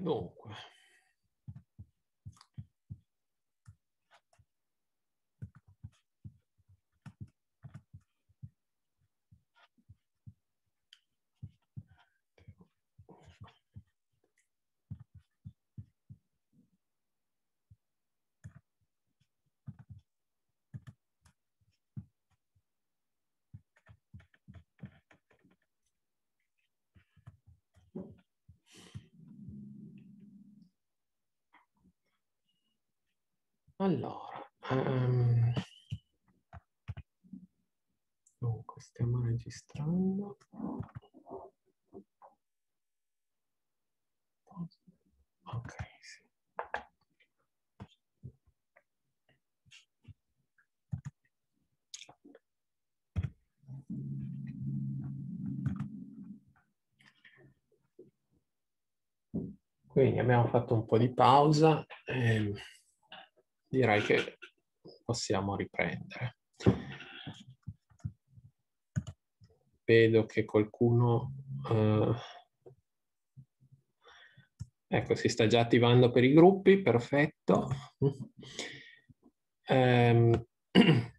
Dunque. Allora, um, dunque stiamo registrando. Ok, sì. Quindi abbiamo fatto un po' di pausa. Ehm direi che possiamo riprendere. Vedo che qualcuno... Eh, ecco, si sta già attivando per i gruppi, perfetto. Eh,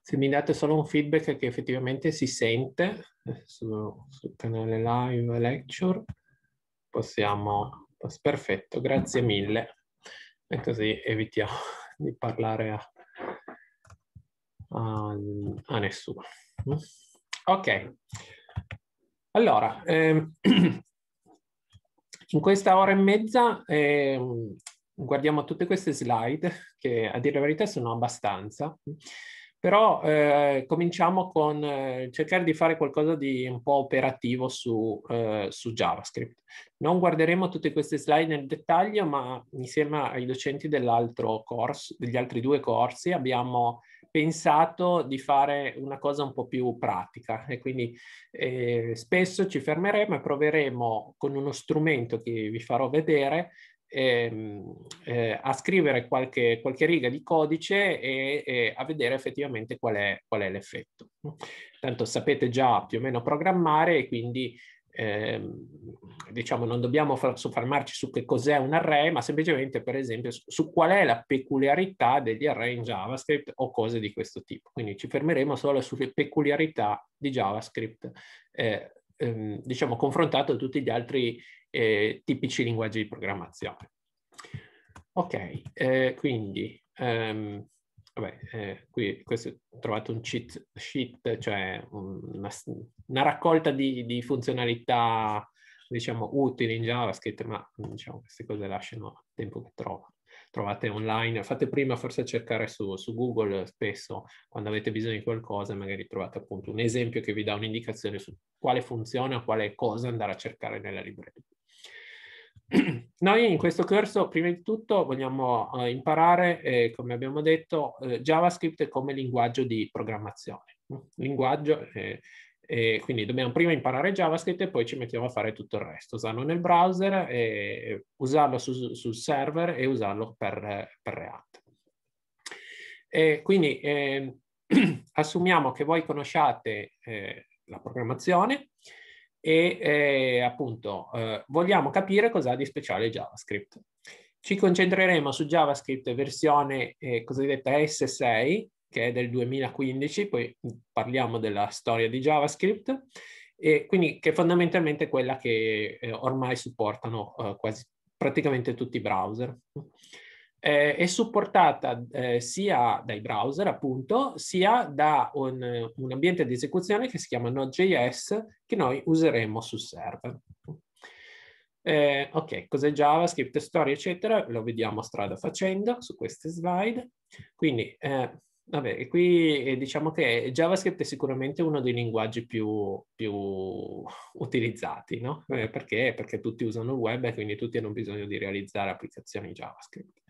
se mi date solo un feedback che effettivamente si sente eh, sul, sul canale live lecture, possiamo... Perfetto, grazie mille e così evitiamo di parlare a, a, a nessuno. Ok, allora, ehm, in questa ora e mezza ehm, guardiamo tutte queste slide che a dire la verità sono abbastanza però eh, cominciamo con eh, cercare di fare qualcosa di un po' operativo su, eh, su, JavaScript. Non guarderemo tutte queste slide nel dettaglio, ma insieme ai docenti dell'altro corso, degli altri due corsi, abbiamo pensato di fare una cosa un po' più pratica e quindi eh, spesso ci fermeremo e proveremo con uno strumento che vi farò vedere Ehm, eh, a scrivere qualche, qualche, riga di codice e, e a vedere effettivamente qual è, qual è l'effetto. Tanto sapete già più o meno programmare e quindi eh, diciamo non dobbiamo soffermarci su che cos'è un array, ma semplicemente per esempio su, su, qual è la peculiarità degli array in JavaScript o cose di questo tipo. Quindi ci fermeremo solo sulle peculiarità di JavaScript eh, ehm, diciamo, confrontato a tutti gli altri eh, tipici linguaggi di programmazione. Ok, eh, quindi, ehm, vabbè, eh, qui questo, ho trovato un cheat sheet, cioè una, una raccolta di, di, funzionalità, diciamo, utili in JavaScript, ma diciamo, queste cose lasciano tempo che trovo trovate online, fate prima forse cercare su, su Google spesso quando avete bisogno di qualcosa, magari trovate appunto un esempio che vi dà un'indicazione su quale funziona, quale cosa andare a cercare nella libreria. Noi in questo corso, prima di tutto, vogliamo eh, imparare, eh, come abbiamo detto, eh, JavaScript come linguaggio di programmazione. Linguaggio eh, e quindi dobbiamo prima imparare JavaScript e poi ci mettiamo a fare tutto il resto, usarlo nel browser, e usarlo sul server e usarlo per, per React. E quindi eh, assumiamo che voi conosciate eh, la programmazione e eh, appunto eh, vogliamo capire cosa ha di speciale JavaScript. Ci concentreremo su JavaScript versione eh, cosiddetta S6, che è del 2015, poi parliamo della storia di JavaScript, e quindi che è fondamentalmente quella che eh, ormai supportano eh, quasi praticamente tutti i browser. Eh, è supportata eh, sia dai browser, appunto, sia da un, un ambiente di esecuzione che si chiama Node.js, che noi useremo sul server. Eh, ok, cos'è JavaScript, storia, eccetera, lo vediamo strada facendo su queste slide. Quindi eh, Vabbè, e qui eh, diciamo che JavaScript è sicuramente uno dei linguaggi più, più utilizzati, no? Eh, perché? Perché tutti usano il web e quindi tutti hanno bisogno di realizzare applicazioni JavaScript.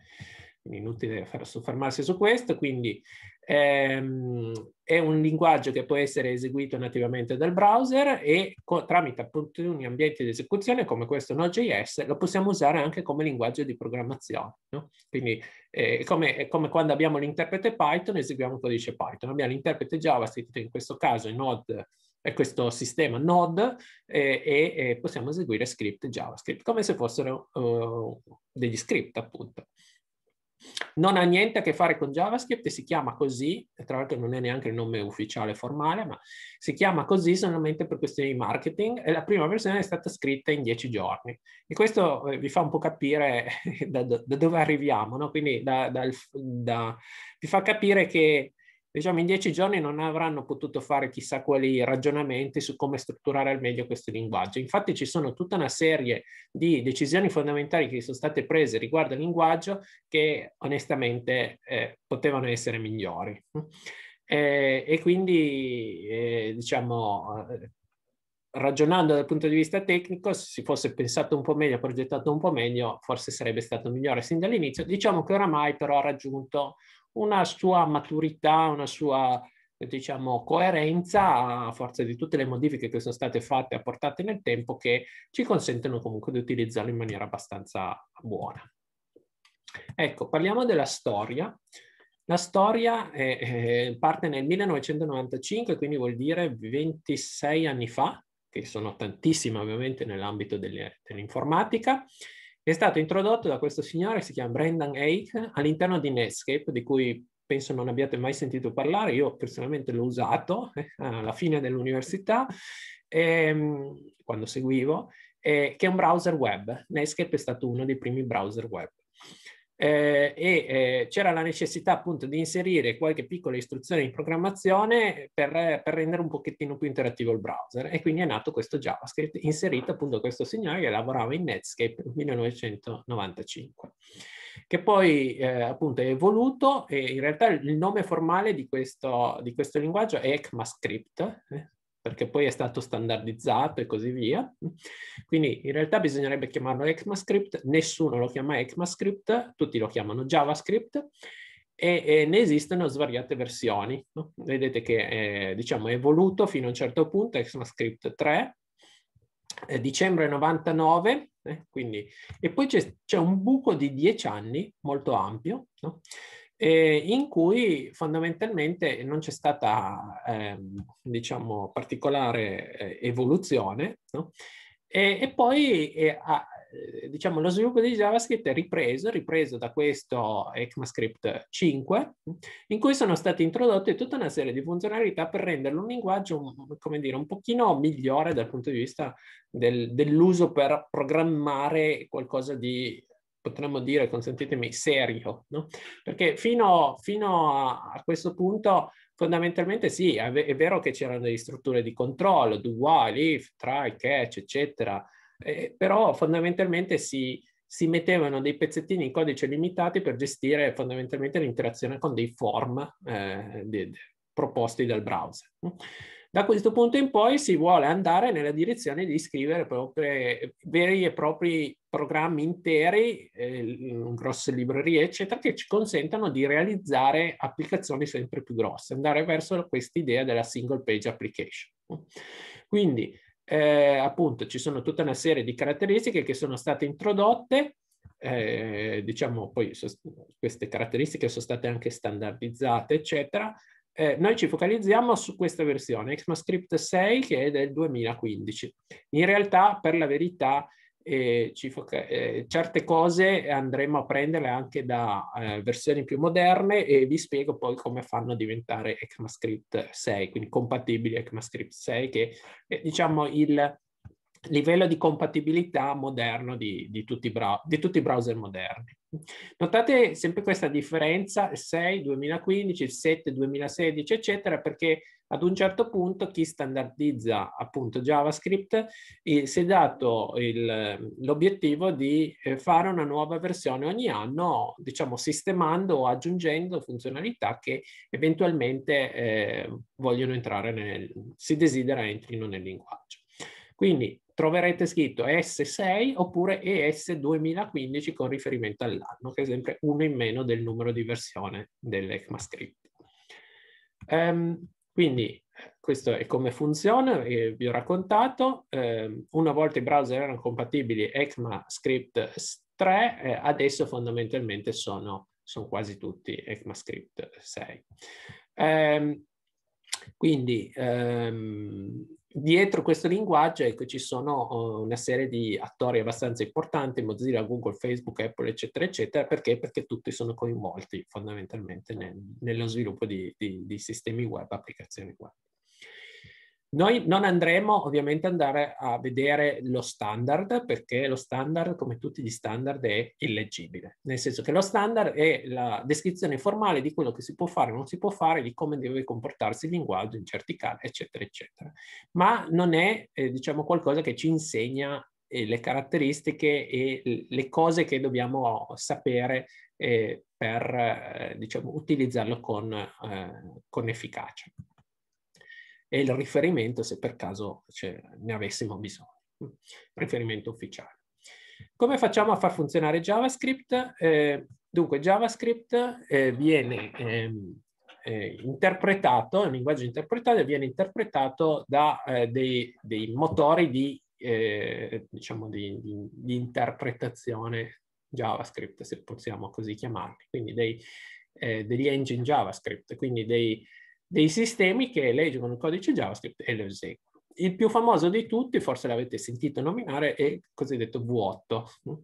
Quindi inutile far, soffermarsi su questo, quindi Ehm, è un linguaggio che può essere eseguito nativamente dal browser e co- tramite opportuni ambienti di esecuzione come questo Node.js lo possiamo usare anche come linguaggio di programmazione. No? Quindi eh, è, come, è, come, quando abbiamo l'interprete Python eseguiamo un codice Python. Abbiamo l'interprete JavaScript, in questo caso in Node è questo sistema Node eh, e, e possiamo eseguire script JavaScript come se fossero uh, degli script appunto. Non ha niente a che fare con JavaScript e si chiama così, tra l'altro non è neanche il nome ufficiale formale, ma si chiama così solamente per questioni di marketing e la prima versione è stata scritta in dieci giorni. E questo eh, vi fa un po' capire da, da dove arriviamo, no? quindi da, da, vi fa capire che diciamo in dieci giorni non avranno potuto fare chissà quali ragionamenti su come strutturare al meglio questo linguaggio. Infatti ci sono tutta una serie di decisioni fondamentali che sono state prese riguardo al linguaggio che onestamente eh, potevano essere migliori. Eh, e quindi eh, diciamo eh, ragionando dal punto di vista tecnico, se si fosse pensato un po' meglio, progettato un po' meglio, forse sarebbe stato migliore sin dall'inizio. Diciamo che oramai però ha raggiunto una sua maturità, una sua diciamo, coerenza a forza di tutte le modifiche che sono state fatte e apportate nel tempo che ci consentono comunque di utilizzarlo in maniera abbastanza buona. Ecco, parliamo della storia. La storia è, è, eh, parte nel 1995, quindi vuol dire 26 anni fa, che sono tantissime ovviamente nell'ambito dell'informatica, è stato introdotto da questo signore che si chiama Brendan Ake, all'interno di Netscape, di cui penso non abbiate mai sentito parlare, io personalmente l'ho usato eh, alla fine dell'università, ehm, quando seguivo, eh, che è un browser web. Netscape è stato uno dei primi browser web eh, e eh, c'era la necessità appunto di inserire qualche piccola istruzione di programmazione per, per, rendere un pochettino più interattivo il browser e quindi è nato questo JavaScript inserito appunto questo signore che lavorava in Netscape nel 1995 che poi eh, appunto è evoluto e in realtà il nome formale di questo, di questo linguaggio è ECMAScript, eh, perché poi è stato standardizzato e così via. Quindi in realtà bisognerebbe chiamarlo ECMAScript, nessuno lo chiama ECMAScript, tutti lo chiamano JavaScript e, e ne esistono svariate versioni. No? Vedete che eh, diciamo, è evoluto fino a un certo punto ECMAScript 3, eh, dicembre 99, eh, quindi, e poi c'è, un buco di 10 anni molto ampio, no? eh, in cui fondamentalmente non c'è stata, ehm, diciamo, particolare eh, evoluzione, no? e, e, poi eh, a, eh, diciamo, lo sviluppo di JavaScript è ripreso, ripreso da questo ECMAScript 5, in cui sono state introdotte tutta una serie di funzionalità per renderlo un linguaggio, come dire, un pochino migliore dal punto di vista del, dell'uso per programmare qualcosa di potremmo dire, consentitemi, serio, no? Perché fino, fino a, questo punto fondamentalmente sì, è, vero che c'erano delle strutture di controllo, do while, if, try, catch, eccetera, eh, però fondamentalmente si, si mettevano dei pezzettini in codice limitati per gestire fondamentalmente l'interazione con dei form eh, di, di, proposti dal browser. Da questo punto in poi si vuole andare nella direzione di scrivere proprie, veri e propri programmi interi, eh, grosse librerie, eccetera, che ci consentano di realizzare applicazioni sempre più grosse, andare verso questa idea della single page application. Quindi, eh, appunto, ci sono tutta una serie di caratteristiche che sono state introdotte, eh, diciamo, poi queste caratteristiche sono state anche standardizzate, eccetera, eh, noi ci focalizziamo su questa versione, ECMAScript 6, che è del 2015. In realtà, per la verità, e foca- eh, certe cose andremo a prenderle anche da eh, versioni più moderne e vi spiego poi come fanno a diventare ECMAScript 6, quindi compatibili ECMAScript 6, che è eh, diciamo il livello di compatibilità moderno di, di, tutti di, tutti i browser moderni. Notate sempre questa differenza, il 6 2015, il 7 2016, eccetera, perché ad un certo punto chi standardizza appunto JavaScript eh, si è dato l'obiettivo di eh, fare una nuova versione ogni anno, diciamo sistemando o aggiungendo funzionalità che eventualmente eh, vogliono entrare nel, si desidera entrino nel linguaggio. Quindi troverete scritto s 6 oppure ES 2015 con riferimento all'anno, che è sempre uno in meno del numero di versione dell'ECMAScript. Um, ehm, quindi questo è come funziona, eh, vi ho raccontato. Eh, una volta i browser erano compatibili ECMAScript 3, eh, adesso fondamentalmente sono, sono, quasi tutti ECMAScript 6. Ehm, quindi ehm, dietro questo linguaggio ecco, ci sono eh, una serie di attori abbastanza importanti, Mozilla, Google, Facebook, Apple, eccetera, eccetera, perché? Perché tutti sono coinvolti fondamentalmente nel, nello sviluppo di, di, di sistemi web, applicazioni web. Noi non andremo ovviamente andare a vedere lo standard perché lo standard, come tutti gli standard, è illeggibile. Nel senso che lo standard è la descrizione formale di quello che si può fare, non si può fare, di come deve comportarsi il linguaggio in certi casi, eccetera, eccetera. Ma non è, eh, diciamo, qualcosa che ci insegna eh, le caratteristiche e le cose che dobbiamo sapere eh, per, eh, diciamo, utilizzarlo con, eh, con efficacia e il riferimento se per caso cioè, ne avessimo bisogno, mm. riferimento ufficiale. Come facciamo a far funzionare JavaScript? Eh, dunque JavaScript eh, viene ehm, eh, interpretato, è un linguaggio interpretato viene interpretato da eh, dei, dei, motori di, eh, diciamo di, di, di interpretazione JavaScript, se possiamo così chiamarli, quindi dei, eh, degli engine JavaScript, quindi dei, dei sistemi che leggono il codice JavaScript e lo eseguono. Il più famoso di tutti, forse l'avete sentito nominare, è il cosiddetto v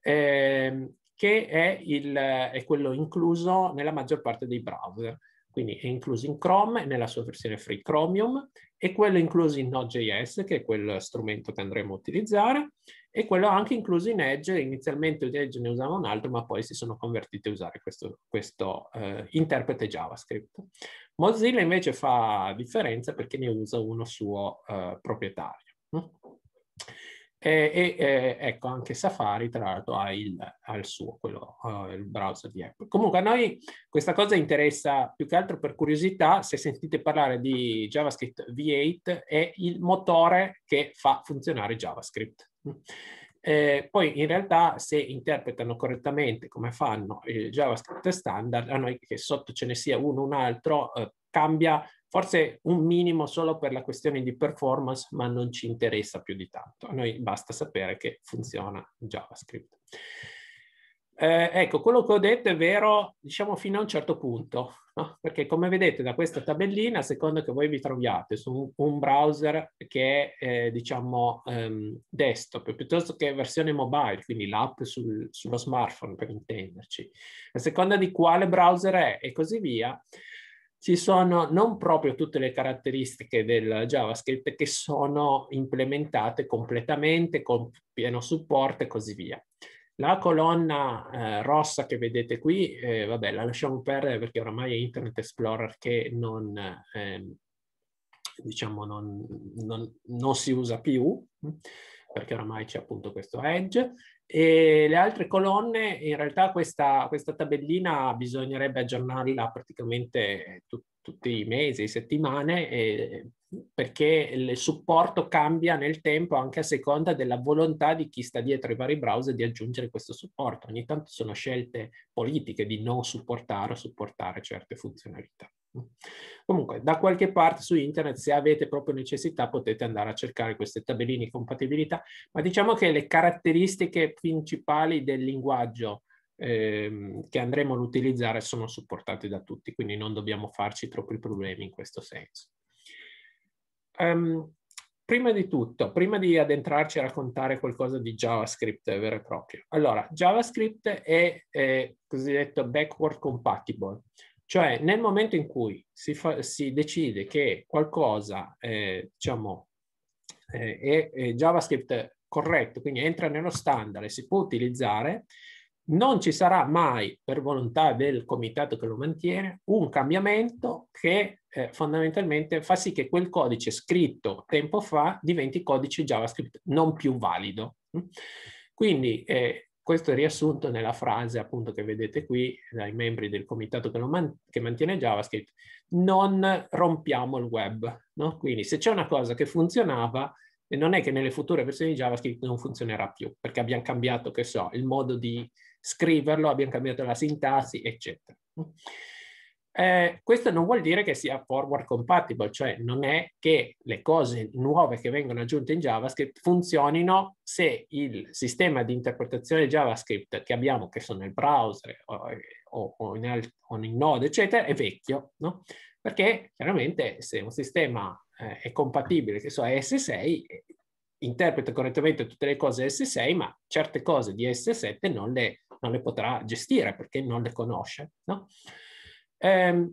eh, che è, il, è quello incluso nella maggior parte dei browser quindi è incluso in Chrome nella sua versione free Chromium, e quello incluso in Node.js, che è quello strumento che andremo a utilizzare, e quello anche incluso in Edge, inizialmente Edge ne usava un altro, ma poi si sono convertiti a usare questo, questo eh, interprete JavaScript. Mozilla invece fa differenza perché ne usa uno suo eh, proprietario. E, e, e, ecco, anche Safari, tra l'altro, ha il, ha il suo, quello, uh, il browser di Apple. Comunque a noi questa cosa interessa più che altro per curiosità, se sentite parlare di JavaScript V8, è il motore che fa funzionare JavaScript. Eh, poi in realtà se interpretano correttamente come fanno il JavaScript standard, a noi che sotto ce ne sia uno o un altro eh, cambia forse un minimo solo per la questione di performance, ma non ci interessa più di tanto. A noi basta sapere che funziona JavaScript. Eh, ecco, quello che ho detto è vero, diciamo, fino a un certo punto, no? perché come vedete da questa tabellina, secondo che voi vi troviate su un, un browser che è, eh, diciamo, ehm, desktop, piuttosto che versione mobile, quindi l'app sul, sullo smartphone, per intenderci, a seconda di quale browser è e così via, ci sono non proprio tutte le caratteristiche del JavaScript che sono implementate completamente, con pieno supporto e così via. La colonna eh, rossa che vedete qui, eh, vabbè, la lasciamo perdere perché oramai è Internet Explorer che non, eh, diciamo non, non, non, si usa più, mm, perché oramai c'è appunto questo Edge. E le altre colonne, in realtà questa, questa tabellina bisognerebbe aggiornarla praticamente tutti i mesi, settimane, eh, perché il supporto cambia nel tempo anche a seconda della volontà di chi sta dietro i vari browser di aggiungere questo supporto. Ogni tanto sono scelte politiche di non supportare o supportare certe funzionalità. Comunque, da qualche parte su internet, se avete proprio necessità, potete andare a cercare queste tabelline di compatibilità, ma diciamo che le caratteristiche principali del linguaggio ehm, che andremo ad utilizzare sono supportate da tutti, quindi non dobbiamo farci troppi problemi in questo senso. Um, prima di tutto, prima di addentrarci a raccontare qualcosa di JavaScript vero e proprio. Allora, JavaScript è, è cosiddetto backward compatible, cioè nel momento in cui si, fa, si decide che qualcosa, eh, diciamo, eh, è, è JavaScript corretto, quindi entra nello standard e si può utilizzare, non ci sarà mai, per volontà del comitato che lo mantiene, un cambiamento che eh, fondamentalmente fa sì che quel codice scritto tempo fa diventi codice JavaScript non più valido. Quindi eh, questo è riassunto nella frase appunto che vedete qui dai membri del comitato che, man che mantiene JavaScript, non rompiamo il web. No? Quindi se c'è una cosa che funzionava, non è che nelle future versioni di JavaScript non funzionerà più, perché abbiamo cambiato, che so, il modo di scriverlo, abbiamo cambiato la sintassi, eccetera. Eh, questo non vuol dire che sia forward compatible, cioè non è che le cose nuove che vengono aggiunte in JavaScript funzionino se il sistema di interpretazione JavaScript che abbiamo, che sono nel browser o, o, o, in, o in, Node, eccetera, è vecchio, no? Perché chiaramente se un sistema eh, è compatibile, che so, è S6, interpreta correttamente tutte le cose S6, ma certe cose di S7 non le non le potrà gestire perché non le conosce. No? Eh,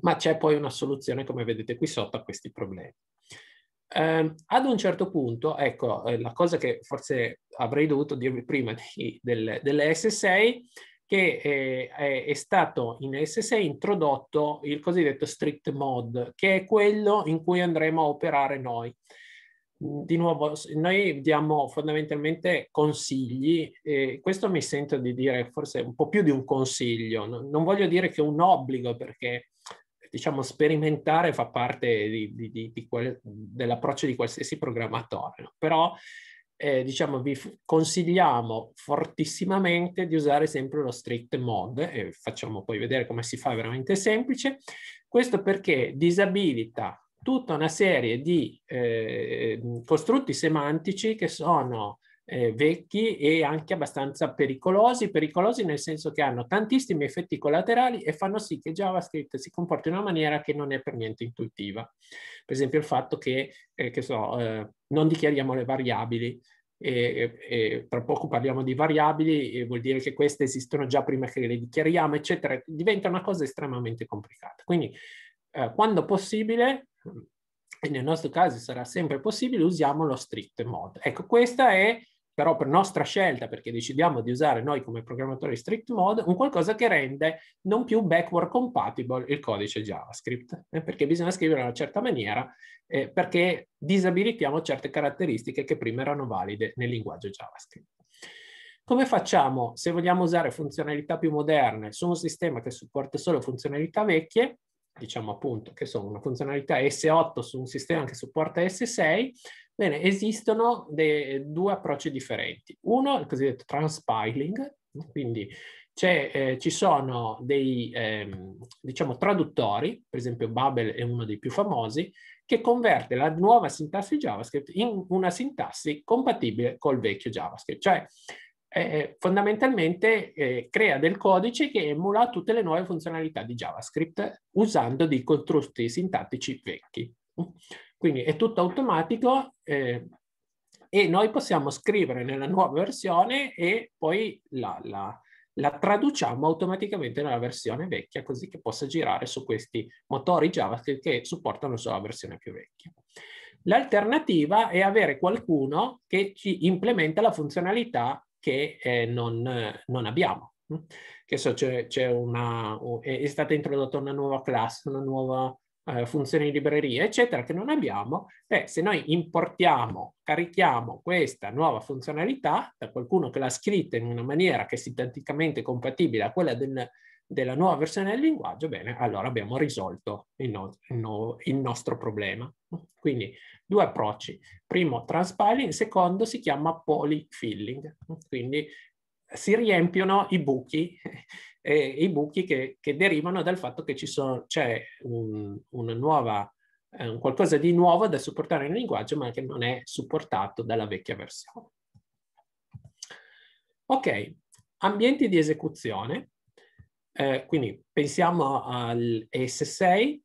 ma c'è poi una soluzione, come vedete qui sotto, a questi problemi. Eh, ad un certo punto, ecco, eh, la cosa che forse avrei dovuto dirvi prima di, del, delle SSA, che è, eh, è, è, stato in SSA introdotto il cosiddetto strict mode, che è quello in cui andremo a operare noi di nuovo, noi diamo fondamentalmente consigli e questo mi sento di dire forse un po' più di un consiglio, non voglio dire che è un obbligo perché diciamo sperimentare fa parte di, di, di, quel, dell'approccio di qualsiasi programmatore, no? però eh, diciamo vi consigliamo fortissimamente di usare sempre lo strict mode e facciamo poi vedere come si fa veramente semplice, questo perché disabilita tutta una serie di eh, costrutti semantici che sono eh, vecchi e anche abbastanza pericolosi, pericolosi nel senso che hanno tantissimi effetti collaterali e fanno sì che JavaScript si comporti in una maniera che non è per niente intuitiva. Per esempio il fatto che, eh, che so, eh, non dichiariamo le variabili, e, e, tra poco parliamo di variabili, vuol dire che queste esistono già prima che le dichiariamo, eccetera, diventa una cosa estremamente complicata. Quindi, eh, quando possibile, e nel nostro caso sarà sempre possibile, usiamo lo strict mode. Ecco, questa è però per nostra scelta, perché decidiamo di usare noi come programmatori strict mode, un qualcosa che rende non più backward compatible il codice JavaScript, eh, perché bisogna scrivere in una certa maniera, eh, perché disabilitiamo certe caratteristiche che prima erano valide nel linguaggio JavaScript. Come facciamo se vogliamo usare funzionalità più moderne su un sistema che supporta solo funzionalità vecchie? diciamo appunto che sono una funzionalità S8 su un sistema che supporta S6, bene, esistono due approcci differenti. Uno, il cosiddetto transpiling, quindi eh, ci sono dei ehm, diciamo, traduttori, per esempio Babel è uno dei più famosi, che converte la nuova sintassi JavaScript in una sintassi compatibile col vecchio JavaScript. Cioè eh, eh, fondamentalmente eh, crea del codice che emula tutte le nuove funzionalità di JavaScript usando dei costrutti sintattici vecchi. Quindi è tutto automatico eh, e noi possiamo scrivere nella nuova versione e poi la, la, la, traduciamo automaticamente nella versione vecchia così che possa girare su questi motori JavaScript che supportano solo la versione più vecchia. L'alternativa è avere qualcuno che ci implementa la funzionalità che eh, non, non, abbiamo. Mm? Che so, c'è, c'è una, è stata introdotta una nuova classe, una nuova eh, funzione di libreria, eccetera, che non abbiamo. Beh, se noi importiamo, carichiamo questa nuova funzionalità da qualcuno che l'ha scritta in una maniera che è sinteticamente compatibile a quella del, della nuova versione del linguaggio, bene, allora abbiamo risolto il, no, il, no, il nostro problema. Mm? Quindi due approcci. Primo transpiling, secondo si chiama polyfilling, quindi eh, si riempiono i buchi, eh, i buchi che, che, derivano dal fatto che sono, c'è un, una nuova, eh, qualcosa di nuovo da supportare nel linguaggio, ma che non è supportato dalla vecchia versione. Ok, ambienti di esecuzione. Eh, quindi pensiamo all'S6,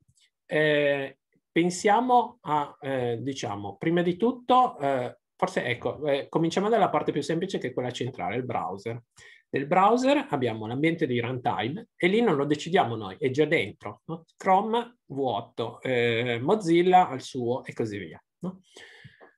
eh, pensiamo a, eh, diciamo, prima di tutto, eh, forse ecco, eh, cominciamo dalla parte più semplice che è quella centrale, il browser. Nel browser abbiamo l'ambiente di runtime e lì non lo decidiamo noi, è già dentro. No? Chrome vuoto, eh, Mozilla al suo e così via. No?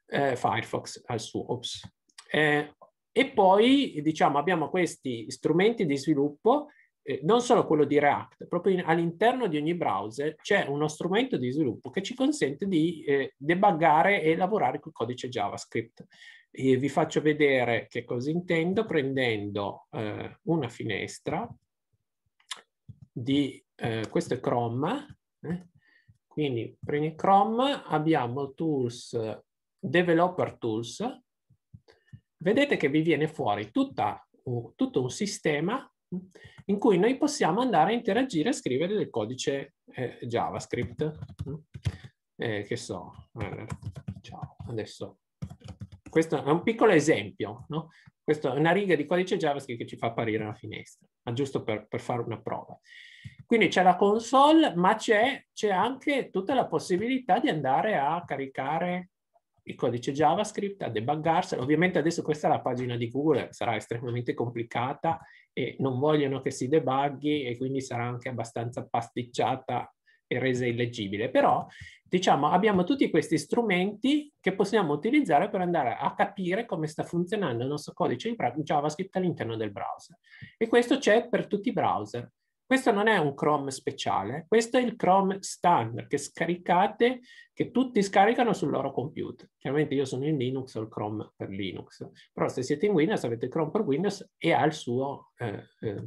Eh, Firefox al suo. Ops. Eh, e poi diciamo, abbiamo questi strumenti di sviluppo eh, non solo quello di React, proprio in, all'interno di ogni browser c'è uno strumento di sviluppo che ci consente di eh, debuggare e lavorare col codice JavaScript. E vi faccio vedere che cosa intendo prendendo eh, una finestra di, eh, questo è Chrome, eh, quindi prendi Chrome, abbiamo Tools, Developer Tools, vedete che vi viene fuori tutta, tutto un sistema in cui noi possiamo andare a interagire e scrivere del codice eh, JavaScript. Mm? Eh, che so, ciao, adesso questo è un piccolo esempio, no? Questa è una riga di codice JavaScript che ci fa apparire una finestra, ma giusto per, per fare una prova. Quindi c'è la console, ma c'è anche tutta la possibilità di andare a caricare il codice JavaScript, a debuggarselo. Ovviamente adesso questa è la pagina di Google, sarà estremamente complicata e non vogliono che si debughi e quindi sarà anche abbastanza pasticciata e resa illeggibile. Però, diciamo, abbiamo tutti questi strumenti che possiamo utilizzare per andare a capire come sta funzionando il nostro codice in JavaScript all'interno del browser. E questo c'è per tutti i browser. Questo non è un Chrome speciale, questo è il Chrome standard che scaricate, che tutti scaricano sul loro computer. Chiaramente io sono in Linux, ho il Chrome per Linux, però se siete in Windows avete il Chrome per Windows e ha il suo, eh, eh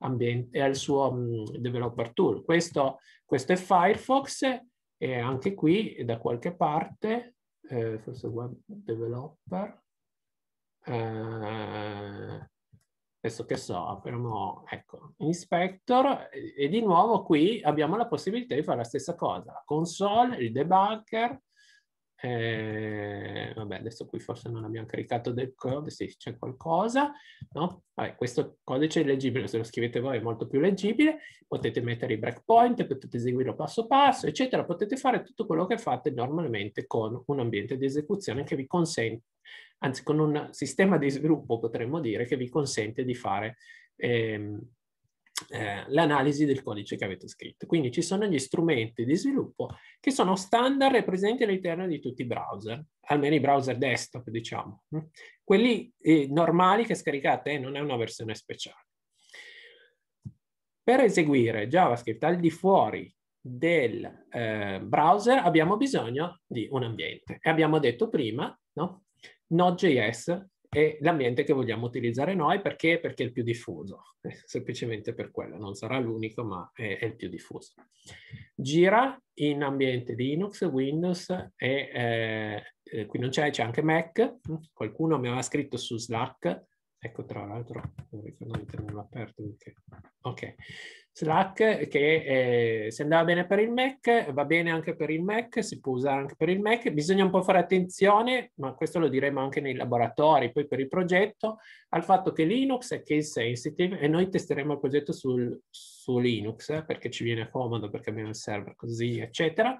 ambiente, ha il suo mh, mm, developer tool. Questo, questo, è Firefox e anche qui da qualche parte, eh, forse web developer, eh, questo che so, apriamo, ecco, inspector e di nuovo qui abbiamo la possibilità di fare la stessa cosa, la console, il debugger, eh, vabbè adesso qui forse non abbiamo caricato del code, sì c'è qualcosa, no? Vabbè, questo codice è leggibile, se lo scrivete voi è molto più leggibile, potete mettere i breakpoint, potete eseguirlo passo passo, eccetera, potete fare tutto quello che fate normalmente con un ambiente di esecuzione che vi consente anzi con un sistema di sviluppo potremmo dire che vi consente di fare ehm, eh, l'analisi del codice che avete scritto. Quindi ci sono gli strumenti di sviluppo che sono standard e presenti all'interno di tutti i browser, almeno i browser desktop, diciamo. Mm? Quelli eh, normali che scaricate, eh, non è una versione speciale. Per eseguire JavaScript al di fuori del eh, browser abbiamo bisogno di un ambiente. E abbiamo detto prima no? Node.js è l'ambiente che vogliamo utilizzare noi perché? perché è il più diffuso, semplicemente per quello, non sarà l'unico ma è, è, il più diffuso. Gira in ambiente Linux, Windows e eh, eh, qui non c'è, c'è anche Mac, qualcuno mi aveva scritto su Slack Ecco, tra l'altro, non tenevo aperto perché... Ok, Slack che eh, se andava bene per il Mac, va bene anche per il Mac, si può usare anche per il Mac. Bisogna un po' fare attenzione, ma questo lo diremo anche nei laboratori, poi per il progetto, al fatto che Linux è case sensitive e noi testeremo il progetto sul, su Linux perché ci viene comodo, perché abbiamo il server così, eccetera.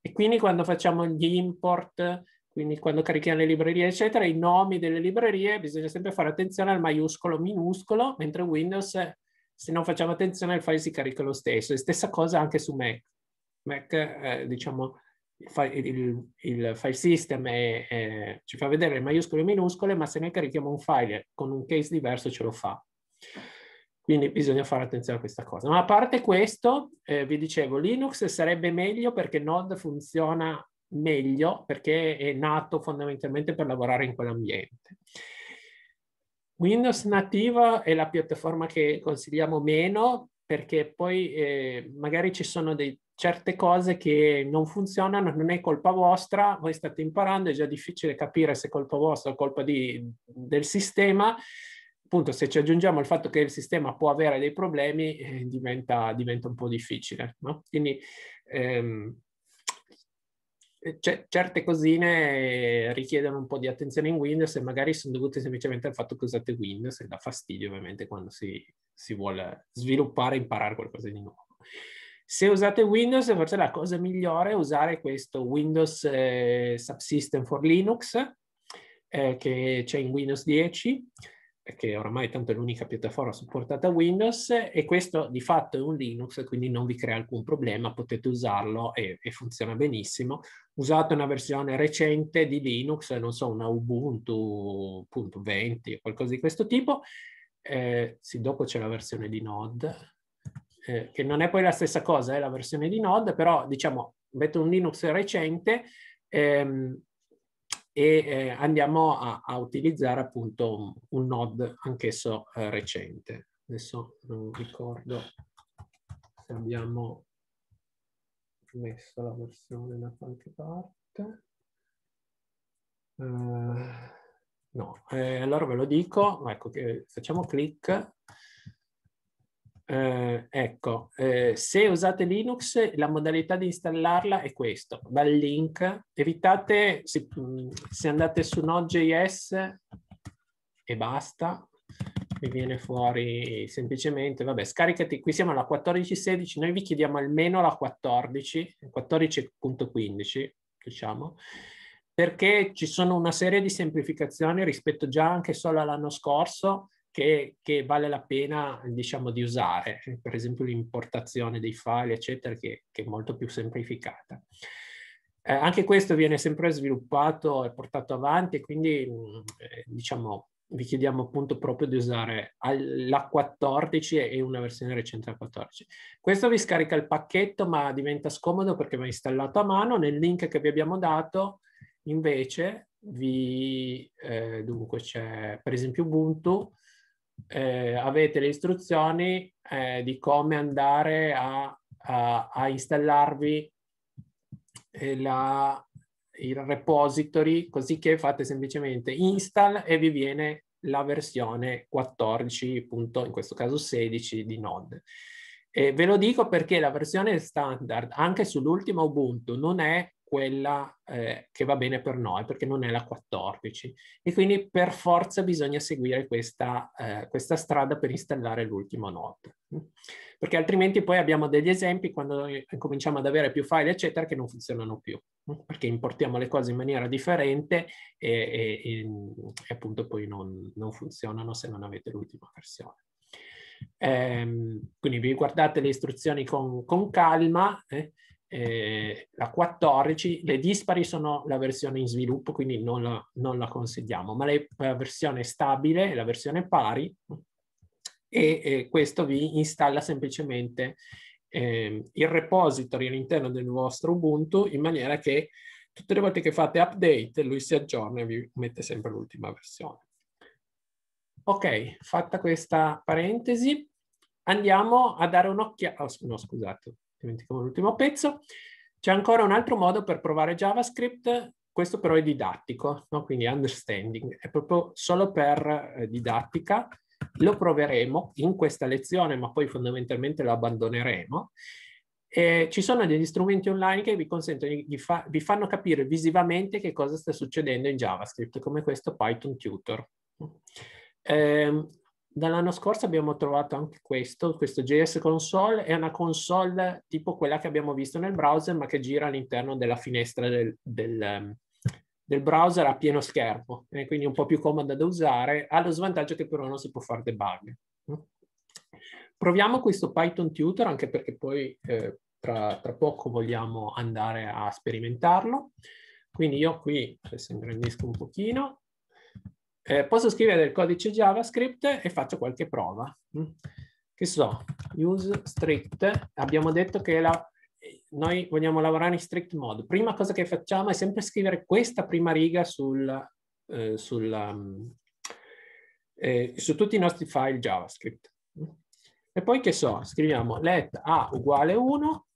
E quindi quando facciamo gli import quindi quando carichiamo le librerie, eccetera, i nomi delle librerie bisogna sempre fare attenzione al maiuscolo, minuscolo, mentre Windows, se non facciamo attenzione, il file si carica lo stesso. E stessa cosa anche su Mac. Mac, eh, diciamo, il file, il, il file system è, è, ci fa vedere le maiuscole e minuscole, ma se noi carichiamo un file con un case diverso ce lo fa. Quindi bisogna fare attenzione a questa cosa. Ma a parte questo, eh, vi dicevo, Linux sarebbe meglio perché Node funziona meglio perché è nato fondamentalmente per lavorare in quell'ambiente. Windows Native è la piattaforma che consigliamo meno perché poi eh, magari ci sono dei, certe cose che non funzionano, non è colpa vostra, voi state imparando, è già difficile capire se è colpa vostra o colpa di, del sistema. Appunto, se ci aggiungiamo il fatto che il sistema può avere dei problemi, eh, diventa, diventa, un po' difficile. No? Quindi ehm, eh, c- cioè, certe cosine eh, richiedono un po' di attenzione in Windows e magari sono dovute semplicemente al fatto che usate Windows e dà fastidio ovviamente quando si, si vuole sviluppare e imparare qualcosa di nuovo. Se usate Windows, forse la cosa migliore è usare questo Windows eh, Subsystem for Linux eh, che c'è in Windows 10 che oramai tanto è l'unica piattaforma supportata Windows e questo di fatto è un Linux, quindi non vi crea alcun problema, potete usarlo e, e funziona benissimo. Usate una versione recente di Linux, non so, una Ubuntu .20 o qualcosa di questo tipo. Eh, sì, dopo c'è la versione di Node, eh, che non è poi la stessa cosa, è eh, la versione di Node, però diciamo, avete un Linux recente, ehm, e eh, andiamo a, a, utilizzare appunto un, un node anch'esso eh, recente. Adesso non ricordo se abbiamo messo la versione da qualche parte. Uh, no, eh, allora ve lo dico, ecco, facciamo clic eh, ecco, eh, se usate Linux, la modalità di installarla è questa, dal link. Evitate, se, mm, se andate su Node.js e basta, mi viene fuori semplicemente, vabbè, scaricati, qui siamo alla 14.16, noi vi chiediamo almeno la 14, 14.15, diciamo, perché ci sono una serie di semplificazioni rispetto già anche solo all'anno scorso, che, che, vale la pena diciamo, di usare, eh, per esempio l'importazione dei file, eccetera, che, che è molto più semplificata. Eh, anche questo viene sempre sviluppato e portato avanti, quindi mm, eh, diciamo, vi chiediamo appunto proprio di usare la 14 e una versione recente alla 14. Questo vi scarica il pacchetto, ma diventa scomodo perché va installato a mano. Nel link che vi abbiamo dato, invece, vi, eh, dunque c'è per esempio Ubuntu, eh, avete le istruzioni eh, di come andare a, a, a installarvi eh, la, il repository, così che fate semplicemente install e vi viene la versione 14. in questo caso 16 di Node. E ve lo dico perché la versione standard anche sull'ultimo Ubuntu non è quella eh, che va bene per noi perché non è la 14 e quindi per forza bisogna seguire questa, eh, questa strada per installare l'ultimo node perché altrimenti poi abbiamo degli esempi quando noi cominciamo ad avere più file eccetera che non funzionano più perché importiamo le cose in maniera differente e, e, e, appunto poi non, non funzionano se non avete l'ultima versione. Ehm, quindi vi guardate le istruzioni con, con calma eh, eh, la 14, le dispari sono la versione in sviluppo, quindi non la, non la consigliamo, ma le, la versione stabile è la versione pari e, e questo vi installa semplicemente eh, il repository all'interno del vostro Ubuntu in maniera che tutte le volte che fate update lui si aggiorna e vi mette sempre l'ultima versione. Ok, fatta questa parentesi, andiamo a dare un'occhiata, oh, no scusate, dimenticavo l'ultimo pezzo. C'è ancora un altro modo per provare JavaScript, questo però è didattico, no? quindi understanding, è proprio solo per eh, didattica. Lo proveremo in questa lezione, ma poi fondamentalmente lo abbandoneremo. E ci sono degli strumenti online che vi consentono, di fa vi fanno capire visivamente che cosa sta succedendo in JavaScript, come questo Python Tutor. Eh, dall'anno scorso abbiamo trovato anche questo, questo JS console, è una console tipo quella che abbiamo visto nel browser, ma che gira all'interno della finestra del, del, ehm, del browser a pieno schermo, e eh, quindi un po' più comoda da usare, ha lo svantaggio che però non si può fare debug. Proviamo questo Python Tutor, anche perché poi eh, tra, tra, poco vogliamo andare a sperimentarlo. Quindi io qui, adesso ingrandisco un pochino, eh, posso scrivere del codice JavaScript e faccio qualche prova. Mm? Che so, use strict, abbiamo detto che la, noi vogliamo lavorare in strict mode. Prima cosa che facciamo è sempre scrivere questa prima riga sul, eh, sulla, um, eh, su tutti i nostri file JavaScript. E poi che so, scriviamo let a uguale 1,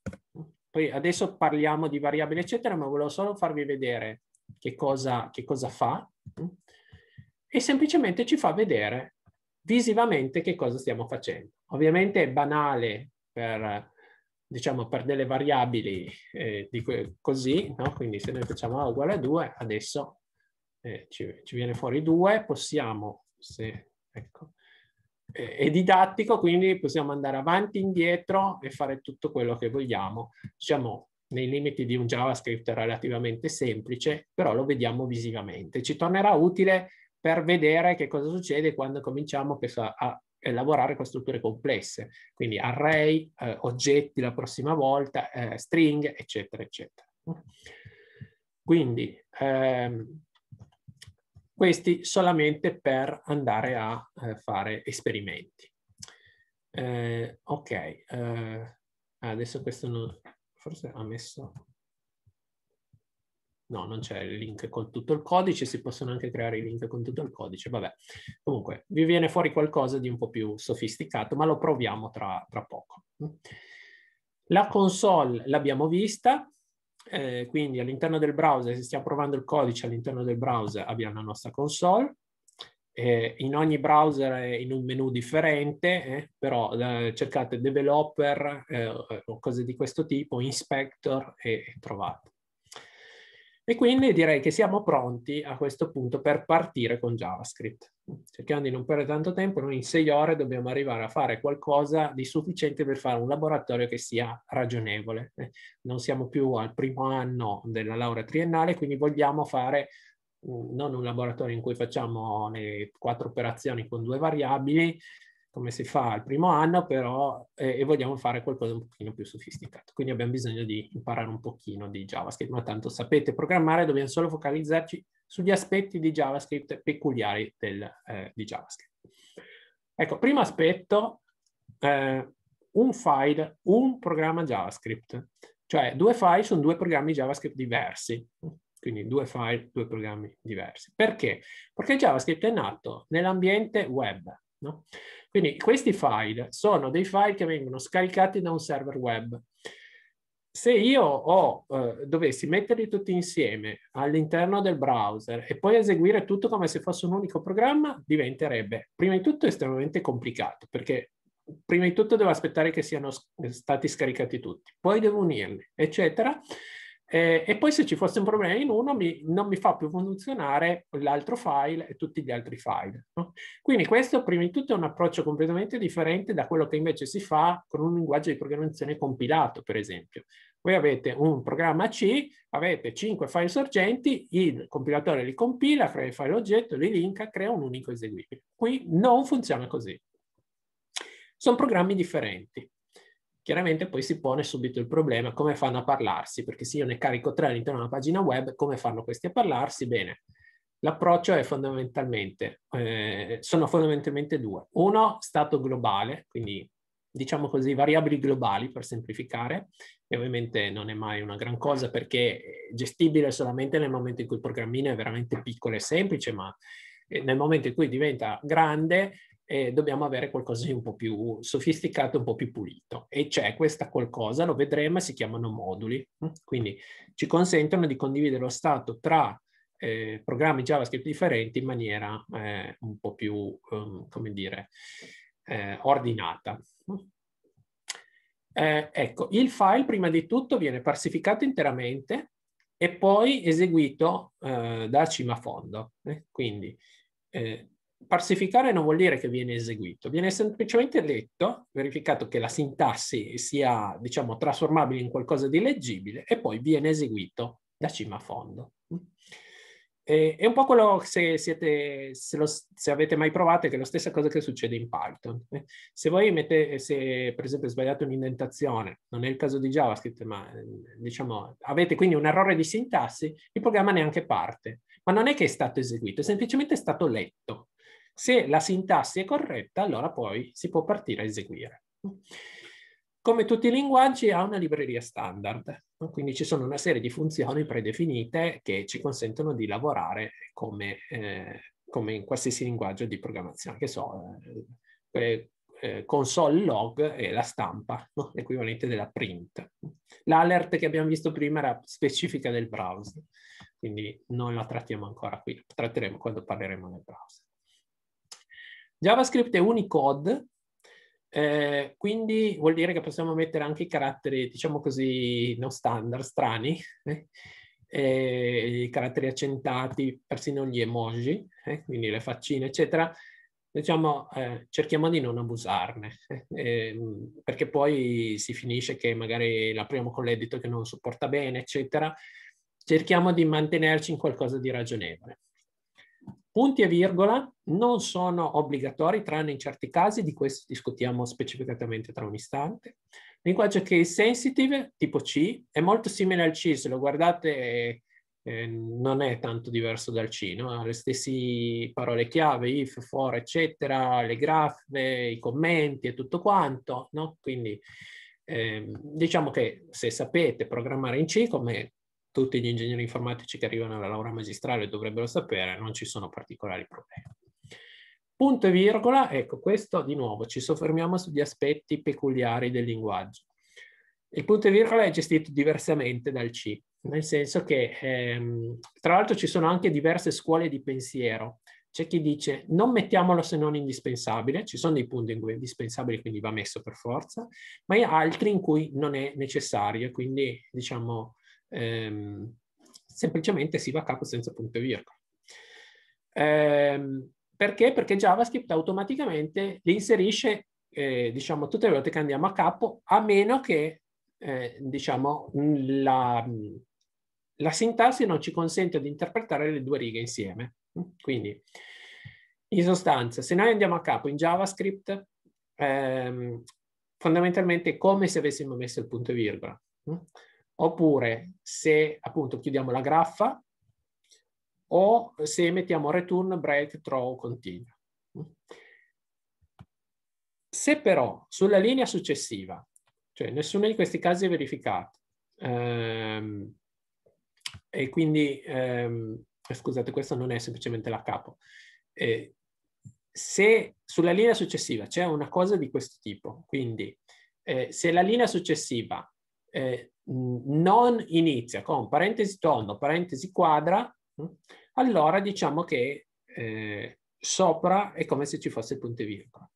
poi adesso parliamo di variabili eccetera, ma volevo solo farvi vedere che cosa, che cosa fa e semplicemente ci fa vedere visivamente che cosa stiamo facendo. Ovviamente è banale per, diciamo, per delle variabili eh, que- così, no? quindi se noi facciamo A uguale a 2, adesso eh, ci, ci, viene fuori 2, possiamo, se, ecco, è didattico, quindi possiamo andare avanti, e indietro e fare tutto quello che vogliamo, diciamo nei limiti di un JavaScript relativamente semplice, però lo vediamo visivamente. Ci tornerà utile per vedere che cosa succede quando cominciamo a lavorare con strutture complesse, quindi array, eh, oggetti la prossima volta, eh, string, eccetera, eccetera. Quindi ehm, questi solamente per andare a eh, fare esperimenti. Eh, ok, eh, adesso questo non, forse ha messo No, non c'è il link con tutto il codice, si possono anche creare i link con tutto il codice, vabbè. Comunque, vi viene fuori qualcosa di un po' più sofisticato, ma lo proviamo tra, tra poco. La console l'abbiamo vista, eh, quindi all'interno del browser, se stiamo provando il codice all'interno del browser, abbiamo la nostra console. Eh, in ogni browser è in un menu differente, eh, però eh, cercate developer eh, eh, o cose di questo tipo, inspector e, e trovate. E quindi direi che siamo pronti a questo punto per partire con JavaScript. Cerchiamo di non perdere tanto tempo, noi in sei ore dobbiamo arrivare a fare qualcosa di sufficiente per fare un laboratorio che sia ragionevole. Eh, non siamo più al primo anno della laurea triennale, quindi vogliamo fare non un laboratorio in cui facciamo le quattro operazioni con due variabili, come si fa al primo anno, però eh, e vogliamo fare qualcosa un pochino più sofisticato. Quindi abbiamo bisogno di imparare un pochino di JavaScript, ma tanto sapete programmare, dobbiamo solo focalizzarci sugli aspetti di JavaScript peculiari del, eh, di JavaScript. Ecco, primo aspetto, eh, un file, un programma JavaScript. Cioè due file sono due programmi JavaScript diversi quindi due file, due programmi diversi. Perché? Perché JavaScript è nato nell'ambiente web, no? Quindi questi file sono dei file che vengono scaricati da un server web. Se io ho, eh, dovessi metterli tutti insieme all'interno del browser e poi eseguire tutto come se fosse un unico programma, diventerebbe prima di tutto estremamente complicato, perché prima di tutto devo aspettare che siano stati scaricati tutti, poi devo unirli, eccetera. Eh, e poi se ci fosse un problema in uno, mi, non mi fa più funzionare l'altro file e tutti gli altri file. No? Quindi questo, prima di tutto, è un approccio completamente differente da quello che invece si fa con un linguaggio di programmazione compilato, per esempio. Voi avete un programma C, avete 5 file sorgenti, il compilatore li compila, fra il file oggetto, li linka, crea un unico eseguibile. Qui non funziona così. Sono programmi differenti. Chiaramente poi si pone subito il problema come fanno a parlarsi, perché se io ne carico tre all'interno di una pagina web, come fanno questi a parlarsi? Bene, l'approccio è fondamentalmente, eh, sono fondamentalmente due. Uno, stato globale, quindi diciamo così, variabili globali per semplificare, e ovviamente non è mai una gran cosa perché è gestibile solamente nel momento in cui il programmino è veramente piccolo e semplice, ma eh, nel momento in cui diventa grande eh, dobbiamo avere qualcosa di un po' più sofisticato, un po' più pulito. E c'è questa qualcosa, lo vedremo, si chiamano moduli. Mm? Quindi ci consentono di condividere lo stato tra eh, programmi JavaScript differenti in maniera eh, un po' più, um, come dire, eh, ordinata. Mm? Eh, ecco, il file prima di tutto viene parsificato interamente e poi eseguito eh, da cima a fondo. Quindi eh, parsificare non vuol dire che viene eseguito, viene semplicemente letto, verificato che la sintassi sia, diciamo, trasformabile in qualcosa di leggibile e poi viene eseguito da cima a fondo. è un po' quello, se, siete, se, lo, se, avete mai provato, che è la stessa cosa che succede in Python. Se voi mettete, se per esempio sbagliate un'indentazione, non è il caso di JavaScript, ma diciamo, avete quindi un errore di sintassi, il programma neanche parte. Ma non è che è stato eseguito, è semplicemente stato letto. Se la sintassi è corretta, allora poi si può partire a eseguire. Come tutti i linguaggi ha una libreria standard, quindi ci sono una serie di funzioni predefinite che ci consentono di lavorare come, eh, come in qualsiasi linguaggio di programmazione, che so, eh, eh, eh console log è la stampa, no? l'equivalente della print. L'alert che abbiamo visto prima era specifica del browser, quindi non la trattiamo ancora qui, la tratteremo quando parleremo del browser. JavaScript è Unicode, eh, quindi vuol dire che possiamo mettere anche i caratteri, diciamo così, non standard, strani, eh? Eh, i caratteri accentati, persino gli emoji, eh, quindi le faccine, eccetera. Diciamo, eh, cerchiamo di non abusarne, eh, ehm, perché poi si finisce che magari l'apriamo con l'edito che non supporta bene, eccetera. Cerchiamo di mantenerci in qualcosa di ragionevole. Punti e virgola non sono obbligatori, tranne in certi casi, di questo discutiamo specificatamente tra un istante. Linguaggio che è sensitive, tipo C, è molto simile al C, se lo guardate eh, eh non è tanto diverso dal C, no? le stesse parole chiave, if, for, eccetera, le graffe, i commenti e tutto quanto, no? Quindi eh, diciamo che se sapete programmare in C, come tutti gli ingegneri informatici che arrivano alla laurea magistrale dovrebbero sapere, non ci sono particolari problemi. Punto e virgola, ecco questo di nuovo, ci soffermiamo sugli aspetti peculiari del linguaggio. Il punto e virgola è gestito diversamente dal C, nel senso che ehm, tra l'altro ci sono anche diverse scuole di pensiero. C'è chi dice non mettiamolo se non indispensabile, ci sono dei punti in cui è indispensabile, quindi va messo per forza, ma altri in cui non è necessario, quindi diciamo ehm, semplicemente si va a capo senza punto e virgola. Ehm, perché? Perché JavaScript automaticamente li inserisce, eh, diciamo, tutte le volte che andiamo a capo, a meno che, eh, diciamo, mm, la, mm, la sintassi non ci consente di interpretare le due righe insieme. Mm, quindi, in sostanza, se noi andiamo a capo in JavaScript, ehm, fondamentalmente è come se avessimo messo il punto e virgola oppure se appunto chiudiamo la graffa o se mettiamo return break throw continua. Se però sulla linea successiva, cioè nessuno di questi casi è verificato, ehm, e quindi, ehm, scusate, questa non è semplicemente la capo, eh, se sulla linea successiva c'è una cosa di questo tipo, quindi eh, se la linea successiva eh, non inizia con parentesi tondo, parentesi quadra, mm, allora diciamo che eh, sopra è come se ci fosse il punto e virgola.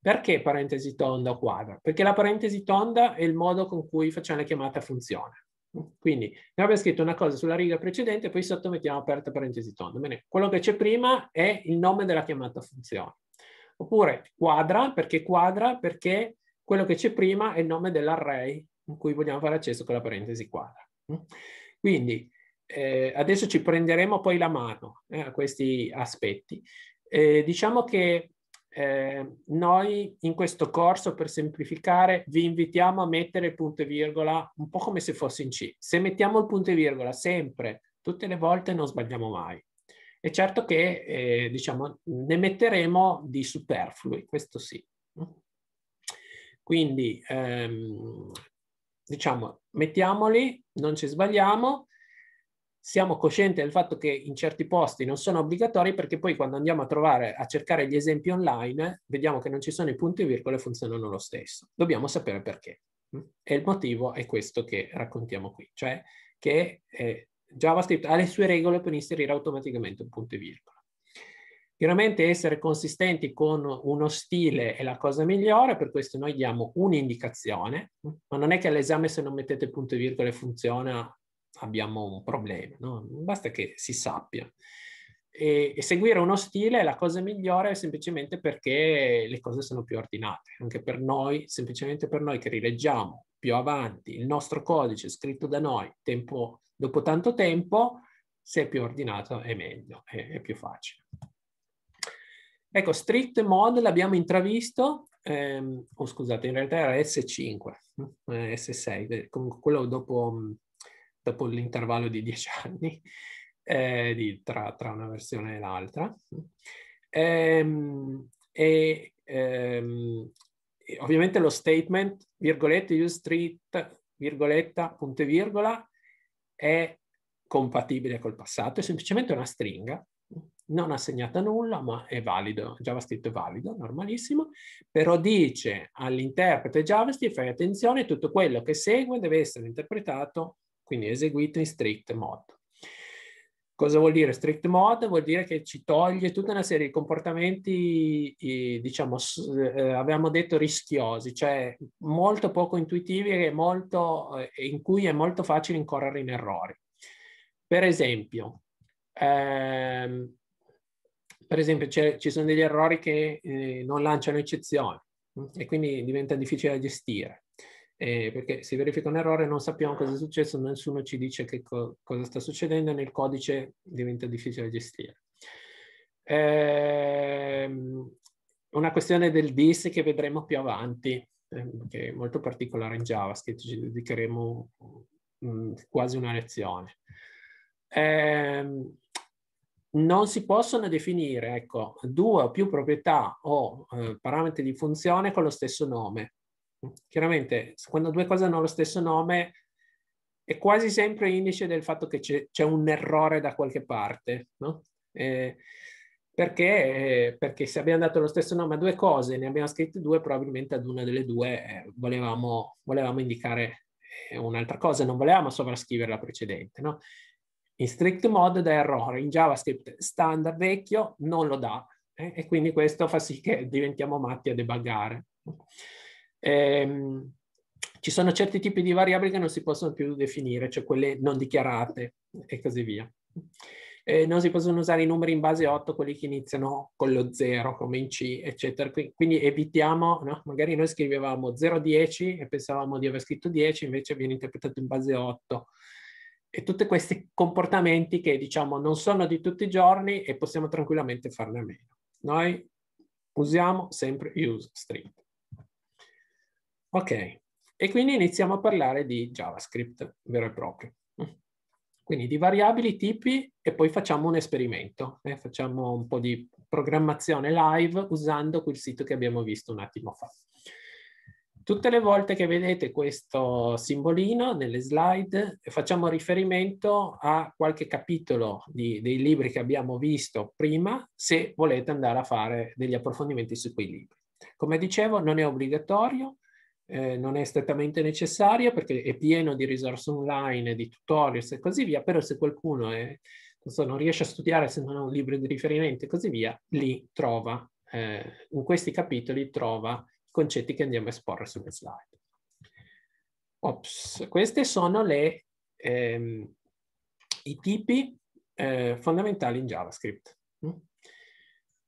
Perché parentesi tonda o quadra? Perché la parentesi tonda è il modo con cui facciamo la chiamata funzione. Mm, quindi noi abbiamo scritto una cosa sulla riga precedente, poi sotto mettiamo aperta parentesi tonda. Bene, quello che c'è prima è il nome della chiamata funzione. Oppure quadra, perché quadra? Perché quello che c'è prima è il nome dell'array cui vogliamo fare accesso con la parentesi quadra. Quindi eh, adesso ci prenderemo poi la mano eh, a questi aspetti. Eh, diciamo che eh, noi in questo corso, per semplificare, vi invitiamo a mettere il punto e virgola un po' come se fosse in C. Se mettiamo il punto e virgola sempre, tutte le volte, non sbagliamo mai. È certo che, eh, diciamo, ne metteremo di superflui, questo sì. Quindi ehm, diciamo, mettiamoli, non ci sbagliamo, siamo coscienti del fatto che in certi posti non sono obbligatori perché poi quando andiamo a trovare, a cercare gli esempi online, vediamo che non ci sono i punti e virgole, funzionano lo stesso. Dobbiamo sapere perché. E il motivo è questo che raccontiamo qui, cioè che eh, JavaScript ha le sue regole per inserire automaticamente un punto e virgola. Chiaramente essere consistenti con uno stile è la cosa migliore, per questo noi diamo un'indicazione, ma non è che all'esame se non mettete punto e virgola funziona abbiamo un problema, no? basta che si sappia. E, e, seguire uno stile è la cosa migliore semplicemente perché le cose sono più ordinate, anche per noi, semplicemente per noi che rileggiamo più avanti il nostro codice scritto da noi tempo, dopo tanto tempo, se è più ordinato è meglio, è, è più facile. Ecco, Street Mod l'abbiamo intravisto, ehm, oh, scusate, in realtà era S5, mm, eh, S6, eh, comunque quello dopo, mm, dopo l'intervallo di 10 anni eh, di, tra, tra, una versione e l'altra. Ehm, e ehm, ovviamente lo statement virgolette use street virgoletta punto e virgola è compatibile col passato, è semplicemente una stringa non ha segnato nulla, ma è valido, JavaScript è valido, normalissimo, però dice all'interprete JavaScript, fai attenzione, tutto quello che segue deve essere interpretato, quindi eseguito in strict mode. Cosa vuol dire strict mode? Vuol dire che ci toglie tutta una serie di comportamenti, eh, diciamo, eh, avevamo detto rischiosi, cioè molto poco intuitivi e molto, eh, in cui è molto facile incorrere in errori. Per esempio, ehm, per esempio ci sono degli errori che eh, non lanciano eccezioni mm, e quindi diventa difficile da gestire. Eh, perché si verifica un errore, non sappiamo cosa è successo, nessuno ci dice che co- cosa sta succedendo e nel codice diventa difficile da gestire. Eh, una questione del dis che vedremo più avanti, eh, che è molto particolare in JavaScript, ci dedicheremo mh, mm, quasi una lezione. Eh, non si possono definire ecco, due o più proprietà o eh, parametri di funzione con lo stesso nome. Chiaramente, quando due cose hanno lo stesso nome, è quasi sempre indice del fatto che c'è, un errore da qualche parte, no? eh, perché, perché, se abbiamo dato lo stesso nome a due cose e ne abbiamo scritte due, probabilmente ad una delle due eh, volevamo, volevamo indicare eh, un'altra cosa, non volevamo sovrascrivere la precedente. No? In strict mode da errore, in JavaScript standard vecchio non lo dà eh? e quindi questo fa sì che diventiamo matti a debuggare. Ehm, ci sono certi tipi di variabili che non si possono più definire, cioè quelle non dichiarate e così via. Eh, non si possono usare i numeri in base 8, quelli che iniziano con lo 0, come in C, eccetera. Quindi evitiamo, no? magari noi scrivevamo 0,10 e pensavamo di aver scritto 10, invece viene interpretato in base 8 e tutti questi comportamenti che diciamo non sono di tutti i giorni e possiamo tranquillamente farne a meno. Noi usiamo sempre use strict. Ok, e quindi iniziamo a parlare di JavaScript vero e proprio. Quindi di variabili, tipi e poi facciamo un esperimento, eh? facciamo un po' di programmazione live usando quel sito che abbiamo visto un attimo fa. Tutte le volte che vedete questo simbolino nelle slide facciamo riferimento a qualche capitolo di, dei libri che abbiamo visto prima se volete andare a fare degli approfondimenti su quei libri. Come dicevo non è obbligatorio, eh, non è strettamente necessario perché è pieno di risorse online, di tutorials e così via, però se qualcuno è, non, so, non, riesce a studiare se non ha un libro di riferimento e così via, lì trova, eh, in questi capitoli trova concetti che andiamo a esporre sulle slide. Ops, queste sono le, ehm, i tipi eh, fondamentali in JavaScript. Mm?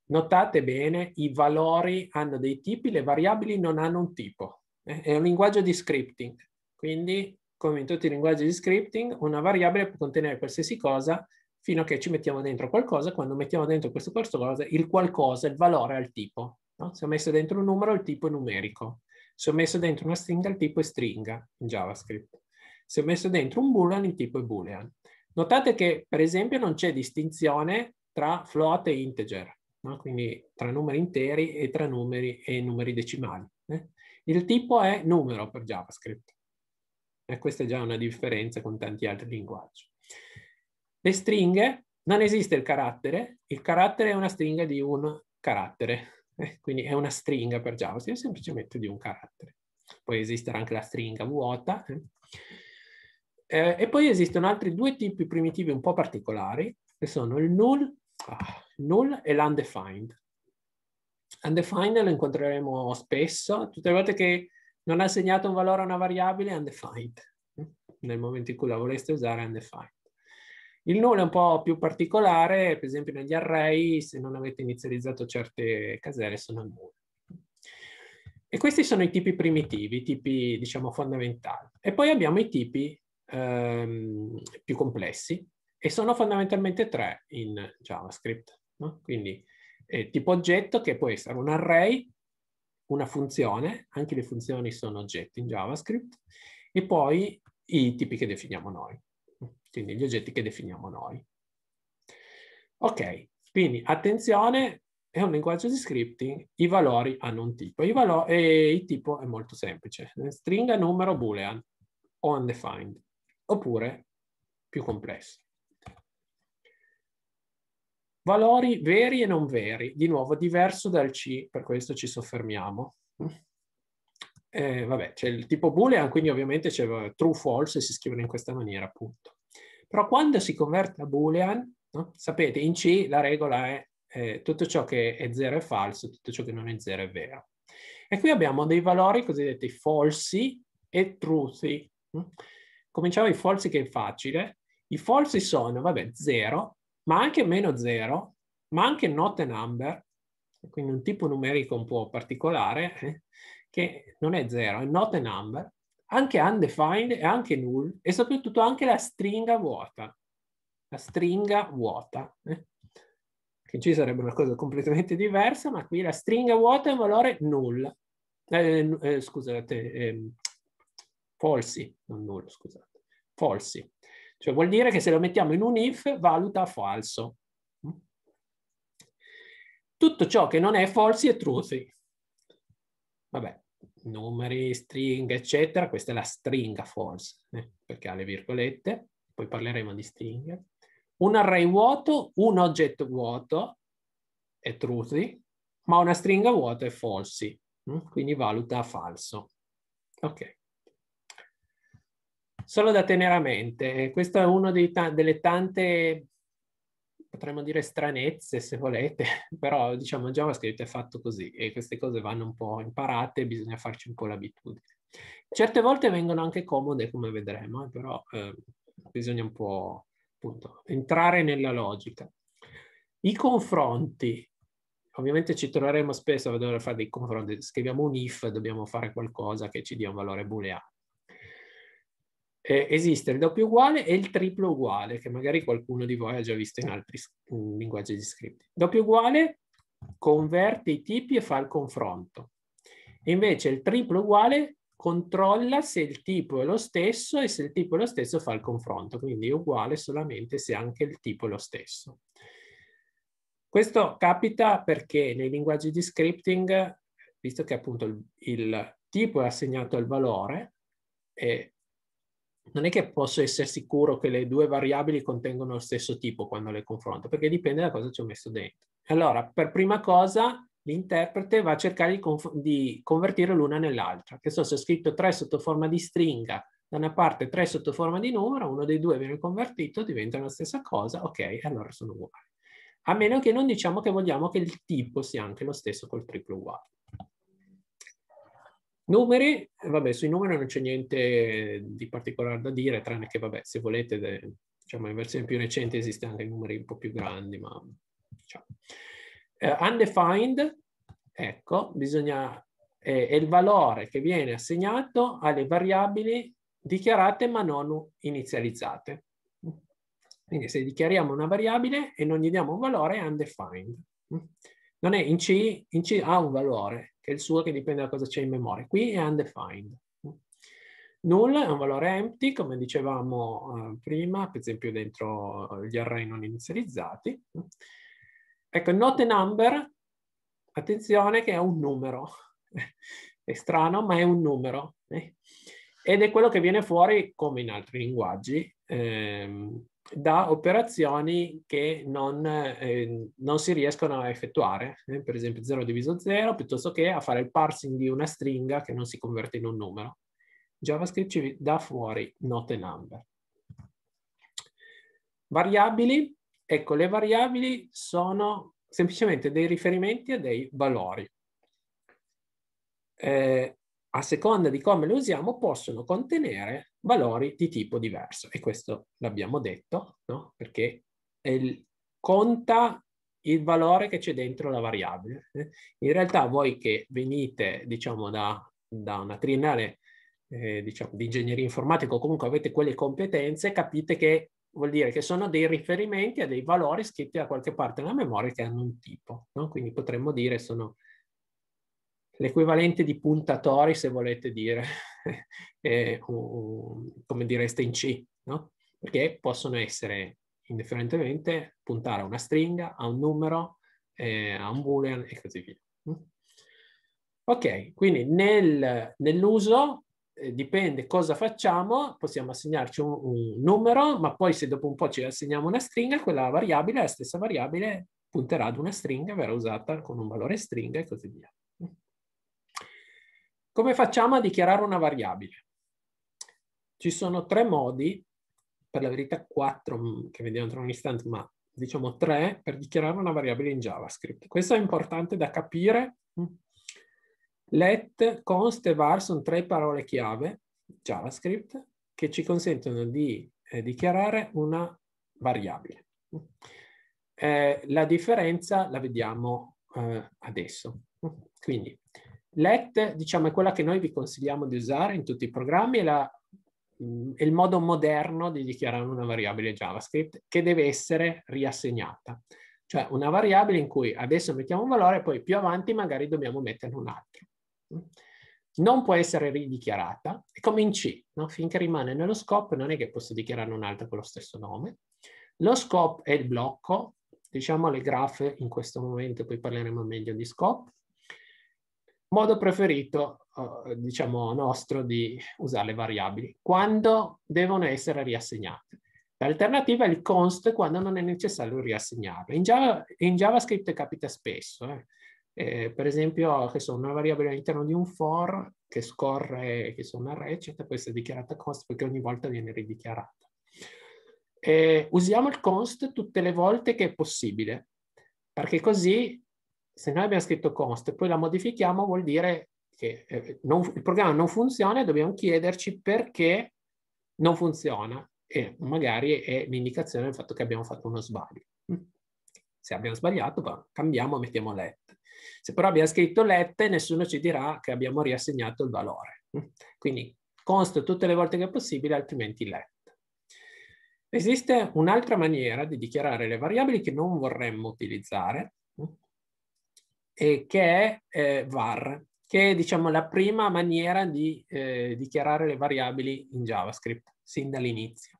Notate bene, i valori hanno dei tipi, le variabili non hanno un tipo. Eh, è un linguaggio di scripting, quindi come in tutti i linguaggi di scripting, una variabile può contenere qualsiasi cosa fino a che ci mettiamo dentro qualcosa. Quando mettiamo dentro questo qualcosa, il qualcosa, il valore al tipo. No? Se ho messo dentro un numero, il tipo è numerico. Se ho messo dentro una stringa, il tipo è stringa in JavaScript. Se ho messo dentro un boolean, il tipo è boolean. Notate che, per esempio, non c'è distinzione tra float e integer, no? quindi tra numeri interi e tra numeri e numeri decimali. Eh? Il tipo è numero per JavaScript. E questa è già una differenza con tanti altri linguaggi. Le stringhe, non esiste il carattere, il carattere è una stringa di un carattere, quindi è una stringa per JavaScript, è semplicemente di un carattere. Poi esisterà anche la stringa vuota. Eh. eh, e poi esistono altri due tipi primitivi un po' particolari, che sono il null, ah, null e l'undefined. Undefined lo incontreremo spesso, tutte le volte che non ha assegnato un valore a una variabile, undefined. Nel momento in cui la voleste usare, undefined. Il null è un po' più particolare, per esempio negli array, se non avete inizializzato certe caselle sono null. E questi sono i tipi primitivi, i tipi diciamo fondamentali. E poi abbiamo i tipi ehm, più complessi e sono fondamentalmente tre in JavaScript. No? Quindi eh, tipo oggetto che può essere un array, una funzione, anche le funzioni sono oggetti in JavaScript, e poi i tipi che definiamo noi quindi gli oggetti che definiamo noi. Ok, quindi attenzione, è un linguaggio di scripting, i valori hanno un tipo, I valo e il tipo è molto semplice, stringa, numero, boolean o undefined, oppure più complesso. Valori veri e non veri, di nuovo diverso dal C, per questo ci soffermiamo. Eh, vabbè, c'è il tipo boolean, quindi ovviamente c'è eh, true false e si scrivono in questa maniera, appunto. Però quando si converte a boolean, no? sapete, in C la regola è eh, tutto ciò che è zero è falso, tutto ciò che non è zero è vero. E qui abbiamo dei valori cosiddetti falsi e truthy. Mm. Cominciamo i falsi che è facile. I falsi sono, vabbè, 0, ma anche meno 0, ma anche not a number, quindi un tipo numerico un po' particolare, eh, che non è 0, è not a number, anche undefined e anche null e soprattutto anche la stringa vuota. La stringa vuota. Eh. Che ci sarebbe una cosa completamente diversa, ma qui la stringa vuota è un valore null. Eh, eh, eh scusate, ehm, falsi, non null, scusate, falsi. Cioè vuol dire che se lo mettiamo in un if valuta falso. Mm? Tutto ciò che non è falsi è truthy. Vabbè, numeri, string, eccetera. Questa è la stringa false, eh, perché ha le virgolette. Poi parleremo di stringhe. Un array vuoto, un oggetto vuoto è truthy, ma una stringa vuota è falsi, mm, quindi valuta falso. Ok. Solo da tenere a mente, eh, questo è uno dei ta delle tante potremmo dire stranezze se volete, però diciamo JavaScript è fatto così e queste cose vanno un po' imparate, bisogna farci un po' l'abitudine. Certe volte vengono anche comode, come vedremo, eh, però eh, bisogna un po' appunto, entrare nella logica. I confronti, ovviamente ci troveremo spesso a dover fare dei confronti, scriviamo un if, dobbiamo fare qualcosa che ci dia un valore booleano eh, esiste il doppio uguale e il triplo uguale, che magari qualcuno di voi ha già visto in altri in linguaggi di script. Doppio uguale converte i tipi e fa il confronto. invece il triplo uguale controlla se il tipo è lo stesso e se il tipo è lo stesso fa il confronto, quindi è uguale solamente se anche il tipo è lo stesso. Questo capita perché nei linguaggi di scripting, visto che appunto il, il tipo è assegnato al valore, e non è che posso essere sicuro che le due variabili contengono lo stesso tipo quando le confronto, perché dipende da cosa ci ho messo dentro. Allora, per prima cosa, l'interprete va a cercare di, di convertire l'una nell'altra. Che so, se ho scritto 3 sotto forma di stringa, da una parte 3 sotto forma di numero, uno dei due viene convertito, diventa la stessa cosa, ok, allora sono uguali. A meno che non diciamo che vogliamo che il tipo sia anche lo stesso col triplo uguale. Numeri, eh, vabbè, sui numeri non c'è niente di particolare da dire, tranne che, vabbè, se volete, de, diciamo, in versione più recente esistono anche numeri un po' più grandi, ma diciamo. Eh, undefined, ecco, bisogna, eh, è il valore che viene assegnato alle variabili dichiarate ma non inizializzate. Quindi se dichiariamo una variabile e non gli diamo un valore, è undefined. Non è in C, in C ha un valore, e il suo che dipende da cosa c'è in memoria. Qui è undefined. Null è un valore empty, come dicevamo eh, prima, per esempio dentro gli array non inizializzati. Ecco, not a number, attenzione che è un numero. è strano, ma è un numero. Eh. Ed è quello che viene fuori, come in altri linguaggi, ehm, da operazioni che non, eh, non, si riescono a effettuare, eh, per esempio 0 diviso 0, piuttosto che a fare il parsing di una stringa che non si converte in un numero. JavaScript ci dà fuori note number. Variabili, ecco le variabili sono semplicemente dei riferimenti a dei valori. Eh, a seconda di come le usiamo, possono contenere valori di tipo diverso. E questo l'abbiamo detto, no? perché il, conta il valore che c'è dentro la variabile. In realtà voi che venite, diciamo, da, da una triennale eh, diciamo, di ingegneria informatica o comunque avete quelle competenze, capite che vuol dire che sono dei riferimenti a dei valori scritti da qualche parte nella memoria che hanno un tipo. No? Quindi potremmo dire sono l'equivalente di puntatori, se volete dire, eh, o, come direste in C, no? perché possono essere indifferentemente puntare a una stringa, a un numero, eh, a un boolean e così via. Mm? Ok, quindi nel, nell'uso eh, dipende cosa facciamo, possiamo assegnarci un, un, numero, ma poi se dopo un po' ci assegniamo una stringa, quella variabile, la stessa variabile, punterà ad una stringa, verrà usata con un valore stringa e così via. Come facciamo a dichiarare una variabile? Ci sono tre modi, per la verità quattro mm, che vediamo tra un istante, ma diciamo tre, per dichiarare una variabile in JavaScript. Questo è importante da capire. Let, const e var sono tre parole chiave JavaScript che ci consentono di eh, dichiarare una variabile. Eh, la differenza la vediamo eh, adesso. Quindi Let, diciamo, è quella che noi vi consigliamo di usare in tutti i programmi, è, la, mm, è il modo moderno di dichiarare una variabile JavaScript che deve essere riassegnata. Cioè una variabile in cui adesso mettiamo un valore e poi più avanti magari dobbiamo metterne un altro. Non può essere ridichiarata, è come in C, no? finché rimane nello scope non è che posso dichiarare un'altra con lo stesso nome. Lo scope è il blocco, diciamo le graph in questo momento, poi parleremo meglio di scope modo preferito, eh, diciamo, nostro di usare le variabili, quando devono essere riassegnate. L'alternativa è il const quando non è necessario riassegnarle. In, Java, in JavaScript capita spesso, eh. Eh, per esempio, so, una variabile all'interno di un for che scorre, che so, una receta, può essere dichiarata const perché ogni volta viene ridichiarata. Eh, usiamo il const tutte le volte che è possibile, perché così se noi abbiamo scritto const e poi la modifichiamo vuol dire che eh, non, il programma non funziona e dobbiamo chiederci perché non funziona e magari è l'indicazione del fatto che abbiamo fatto uno sbaglio. Mm. Se abbiamo sbagliato, poi cambiamo e mettiamo let. Se però abbiamo scritto let, nessuno ci dirà che abbiamo riassegnato il valore. Mm. Quindi const tutte le volte che è possibile, altrimenti let. Esiste un'altra maniera di dichiarare le variabili che non vorremmo utilizzare, mm eh, che è eh, var, che è diciamo, la prima maniera di eh, dichiarare le variabili in JavaScript, sin dall'inizio.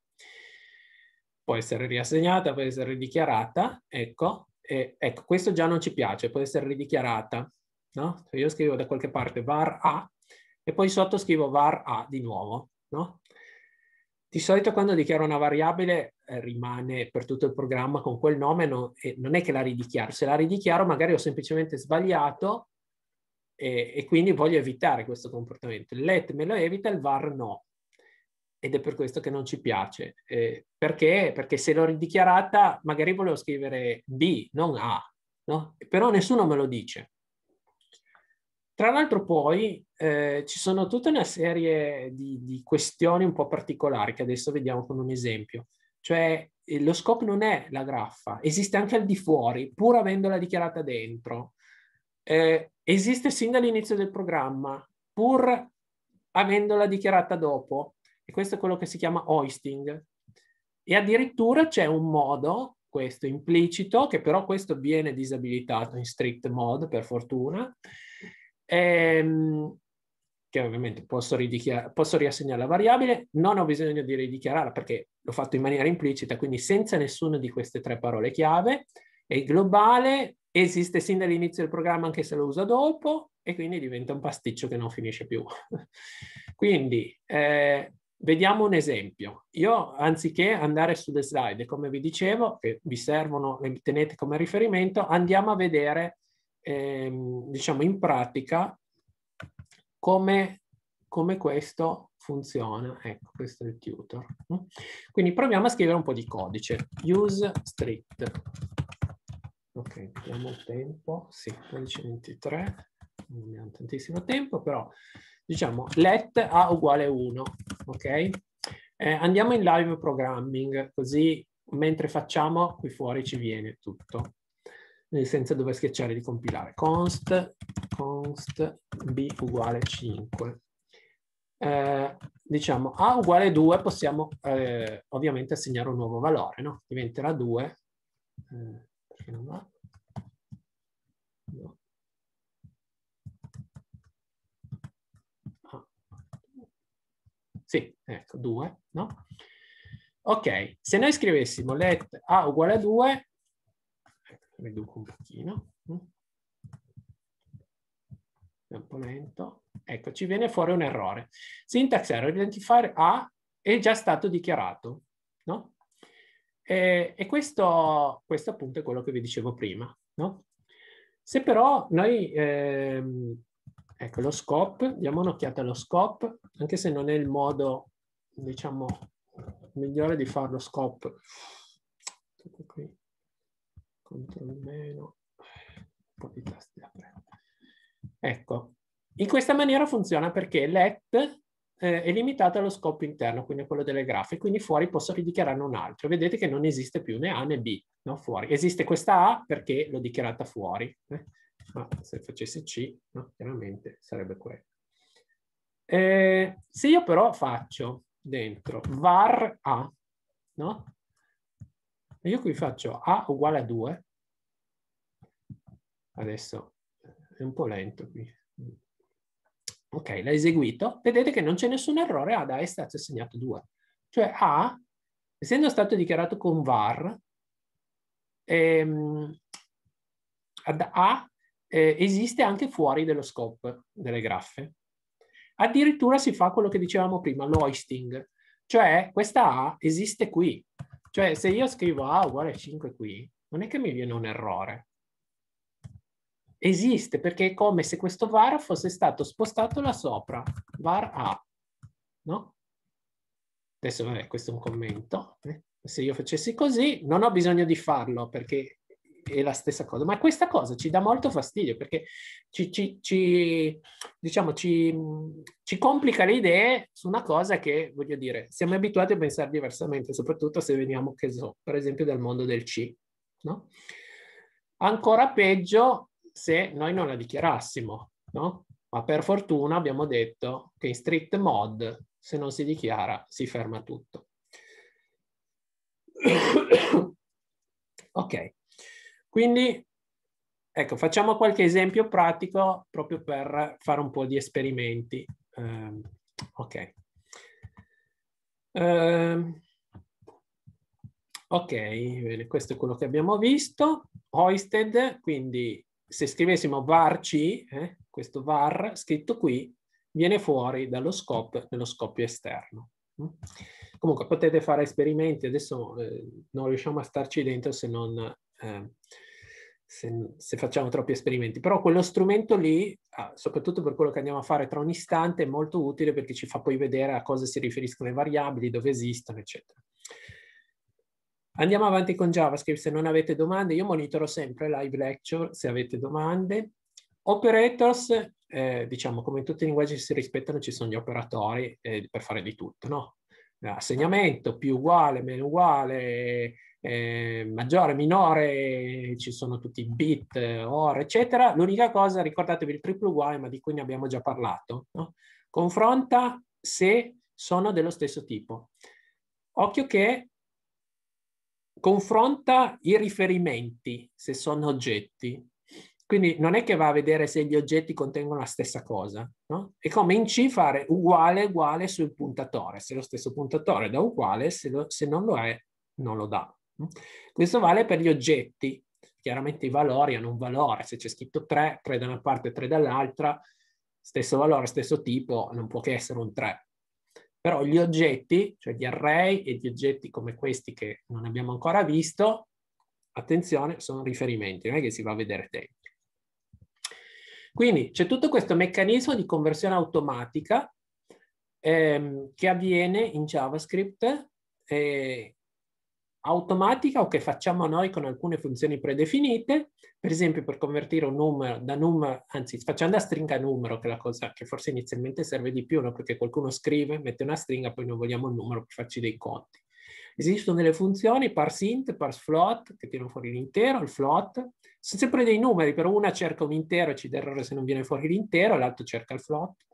Può essere riassegnata, può essere ridichiarata, ecco, e, ecco, questo già non ci piace, può essere ridichiarata, no? Io scrivo da qualche parte var a e poi sotto scrivo var a di nuovo, no? Di solito quando dichiaro una variabile eh, rimane per tutto il programma con quel nome, non, non, è che la ridichiaro. Se la ridichiaro magari ho semplicemente sbagliato e, e quindi voglio evitare questo comportamento. Il let me lo evita, il var no. Ed è per questo che non ci piace. Eh, perché? Perché se l'ho ridichiarata magari volevo scrivere B, non A, no? però nessuno me lo dice. Tra l'altro poi eh, ci sono tutta una serie di, di, questioni un po' particolari che adesso vediamo con un esempio. Cioè eh, lo scope non è la graffa, esiste anche al di fuori, pur avendola dichiarata dentro. Eh, esiste sin dall'inizio del programma, pur avendola dichiarata dopo. E questo è quello che si chiama hoisting. E addirittura c'è un modo, questo implicito, che però questo viene disabilitato in strict mode, per fortuna, ehm, che ovviamente posso, posso riassegnare la variabile, non ho bisogno di ridichiararla perché l'ho fatto in maniera implicita, quindi senza nessuna di queste tre parole chiave, e il globale esiste sin dall'inizio del programma anche se lo usa dopo, e quindi diventa un pasticcio che non finisce più. quindi, eh, Vediamo un esempio. Io, anziché andare sulle slide, come vi dicevo, che vi servono, le tenete come riferimento, andiamo a vedere, ehm, diciamo, in pratica come, come questo funziona. Ecco, questo è il tutor. Quindi proviamo a scrivere un po' di codice. Use strict. Ok, abbiamo il tempo. Sì, 12.23. Non abbiamo tantissimo tempo, però diciamo let a uguale 1. Ok? Eh, andiamo in live programming, così mentre facciamo qui fuori ci viene tutto senza dover schiacciare di compilare. Const, const b uguale 5. Eh, diciamo a uguale 2 possiamo eh, ovviamente assegnare un nuovo valore, no? diventerà 2, eh, non va? No. Ah. Sì, ecco, 2, no? Ok, se noi scrivessimo let a uguale 2, riduco un pochino, componento, mm. ecco, ci viene fuori un errore. Syntax error, identifier A è già stato dichiarato, no? E, e questo, questo, appunto è quello che vi dicevo prima, no? Se però noi, ehm, ecco lo scope, diamo un'occhiata allo scope, anche se non è il modo, diciamo, migliore di farlo scope. Tutto qui control meno, un po' di tasti da prendere. Ecco, in questa maniera funziona perché let eh, è limitata allo scopo interno, quindi a quello delle grafiche, quindi fuori posso ridichiararne un altro. Vedete che non esiste più né A né B, no? fuori. Esiste questa A perché l'ho dichiarata fuori, eh? ma se facessi C, no? chiaramente sarebbe quello. Eh, se io però faccio dentro var A, no? Io qui faccio A uguale a 2. Adesso è un po' lento qui. Ok, l'ha eseguito. Vedete che non c'è nessun errore A da A è stato assegnato 2. Cioè A, essendo stato dichiarato con var, ehm, A eh, esiste anche fuori dello scope delle graffe. Addirittura si fa quello che dicevamo prima, l'oisting. cioè questa A esiste qui, cioè se io scrivo A ah, uguale a 5 qui, non è che mi viene un errore. Esiste perché è come se questo var fosse stato spostato là sopra, var A, no? Adesso vabbè, questo è un commento. Eh. Se io facessi così, non ho bisogno di farlo perché è la stessa cosa. Ma questa cosa ci dà molto fastidio perché ci, ci, ci diciamo, ci, ci, complica le idee su una cosa che, voglio dire, siamo abituati a pensare diversamente, soprattutto se veniamo, che so, per esempio, dal mondo del C. No? Ancora peggio se noi non la dichiarassimo, no? Ma per fortuna abbiamo detto che in strict mod, se non si dichiara, si ferma tutto. ok. Quindi, ecco, facciamo qualche esempio pratico proprio per fare un po' di esperimenti. Um, ok. Um, ok, bene, questo è quello che abbiamo visto. Hoisted, quindi se scrivessimo varc, eh, questo var scritto qui, viene fuori dallo scope, nello scoppio esterno. Mm. Comunque potete fare esperimenti, adesso eh, non riusciamo a starci dentro se non eh, se, se, facciamo troppi esperimenti, però quello strumento lì, ah, soprattutto per quello che andiamo a fare tra un istante, è molto utile perché ci fa poi vedere a cosa si riferiscono le variabili, dove esistono, eccetera. Andiamo avanti con JavaScript, se non avete domande, io monitoro sempre live lecture se avete domande. Operators, eh, diciamo, come in tutti i linguaggi che si rispettano, ci sono gli operatori eh, per fare di tutto, no? assegnamento, più uguale, meno uguale, eh, maggiore, minore, ci sono tutti i bit, eh, ore, eccetera. L'unica cosa, ricordatevi il triplo uguale, ma di cui ne abbiamo già parlato. No? Confronta se sono dello stesso tipo. Occhio che confronta i riferimenti, se sono oggetti. Quindi non è che va a vedere se gli oggetti contengono la stessa cosa, no? È come in C fare uguale uguale sul puntatore. Se lo stesso puntatore dà uguale, se, lo, se non lo è, non lo dà. Questo vale per gli oggetti. Chiaramente i valori hanno un valore. Se c'è scritto 3, 3 da una parte e 3 dall'altra, stesso valore, stesso tipo, non può che essere un 3. Però gli oggetti, cioè gli array e gli oggetti come questi che non abbiamo ancora visto, attenzione, sono riferimenti, non è che si va a vedere tempo. Quindi c'è tutto questo meccanismo di conversione automatica ehm, che avviene in JavaScript eh, automatica o che facciamo noi con alcune funzioni predefinite, per esempio per convertire un numero da numero, anzi facciamo da stringa a numero, che è la cosa che forse inizialmente serve di più, no? perché qualcuno scrive, mette una stringa, poi noi vogliamo un numero per farci dei conti. Esistono delle funzioni parse int, parse float, che tirano fuori l'intero, il float. Sono sempre dei numeri, però una cerca un intero e ci dà errore se non viene fuori l'intero, l'altro cerca il float.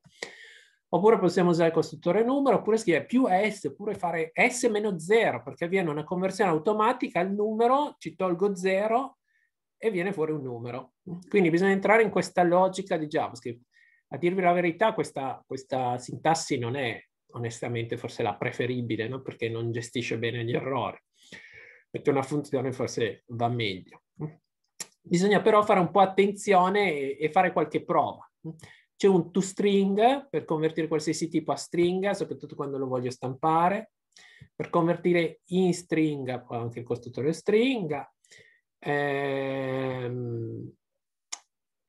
Oppure possiamo usare il costruttore numero, oppure scrivere più S, oppure fare S 0, perché avviene una conversione automatica al numero, ci tolgo 0 e viene fuori un numero. Quindi bisogna entrare in questa logica di JavaScript. A dirvi la verità, questa, questa sintassi non è onestamente forse la preferibile, no? perché non gestisce bene gli errori. Perché una funzione forse va meglio. Bisogna però fare un po' attenzione e fare qualche prova. C'è un toString per convertire qualsiasi tipo a stringa, soprattutto quando lo voglio stampare. Per convertire in stringa, poi anche il costruttore stringa. Ehm,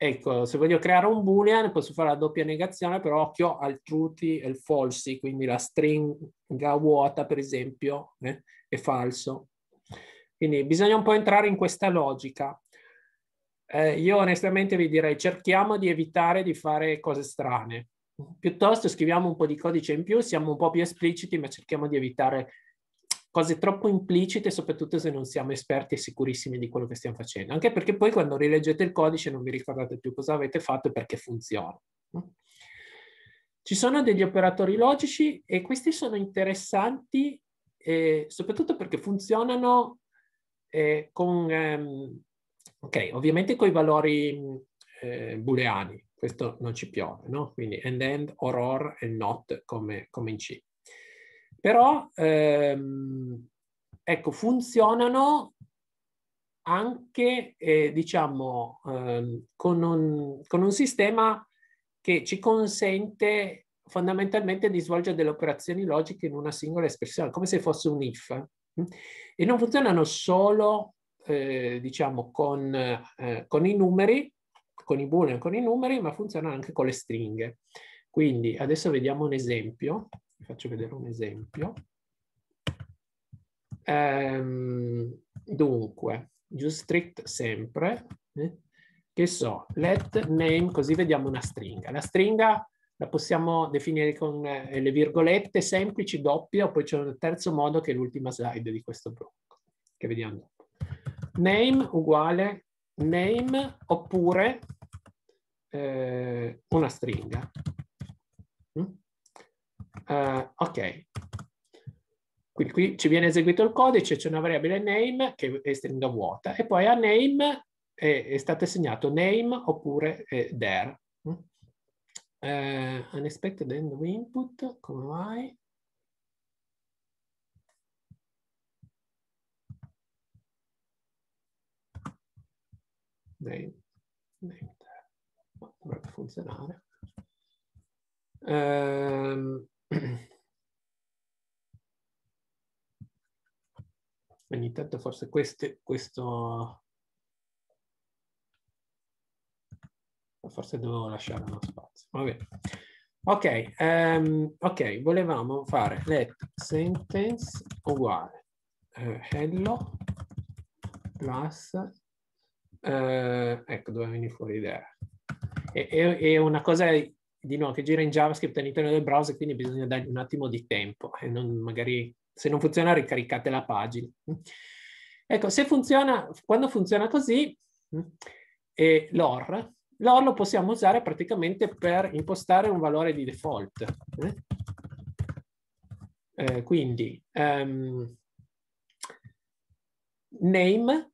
Ecco, se voglio creare un boolean posso fare la doppia negazione, però occhio al truthy e il falsi, quindi la stringa vuota per esempio eh, è falso. Quindi bisogna un po' entrare in questa logica. Eh, io onestamente vi direi cerchiamo di evitare di fare cose strane. Piuttosto scriviamo un po' di codice in più, siamo un po' più espliciti, ma cerchiamo di evitare cose troppo implicite, soprattutto se non siamo esperti e sicurissimi di quello che stiamo facendo, anche perché poi quando rileggete il codice non vi ricordate più cosa avete fatto e perché funziona. Ci sono degli operatori logici e questi sono interessanti eh, soprattutto perché funzionano eh, con, ehm, ok, ovviamente con i valori eh, booleani, questo non ci piove, no? Quindi and end, or or e not come, come in C. Però, ehm, ecco, funzionano anche, eh, diciamo, ehm, con, un, con un sistema che ci consente fondamentalmente di svolgere delle operazioni logiche in una singola espressione, come se fosse un if. Eh? E non funzionano solo, eh, diciamo, con, eh, con, i numeri, con i boolean, con i numeri, ma funzionano anche con le stringhe. Quindi adesso vediamo un esempio vi faccio vedere un esempio. Ehm, dunque, strict sempre, eh? che so, let name, così vediamo una stringa. La stringa la possiamo definire con eh, le virgolette semplici, doppia, poi c'è un terzo modo che è l'ultima slide di questo blocco, che vediamo dopo. Name uguale name oppure eh, una stringa. Uh, ok, quindi qui ci viene eseguito il codice, c'è una variabile name che è stringa vuota e poi a name è, è stato assegnato name oppure eh, there. Uh, unexpected end input, come mai? Name, name dovrebbe funzionare. Um, Ogni tanto forse queste, questo... Forse dovevo lasciare uno spazio. Vabbè. Ok, um, ok, volevamo fare let sentence uguale uh, hello plus, uh, ecco dove viene fuori l'idea. È, è, è una cosa di nuovo che gira in JavaScript all'interno del browser, quindi bisogna dargli un attimo di tempo e non magari se non funziona ricaricate la pagina. Ecco, se funziona, quando funziona così, eh, l'OR, l'OR lo possiamo usare praticamente per impostare un valore di default. Eh? Eh, quindi, um, name,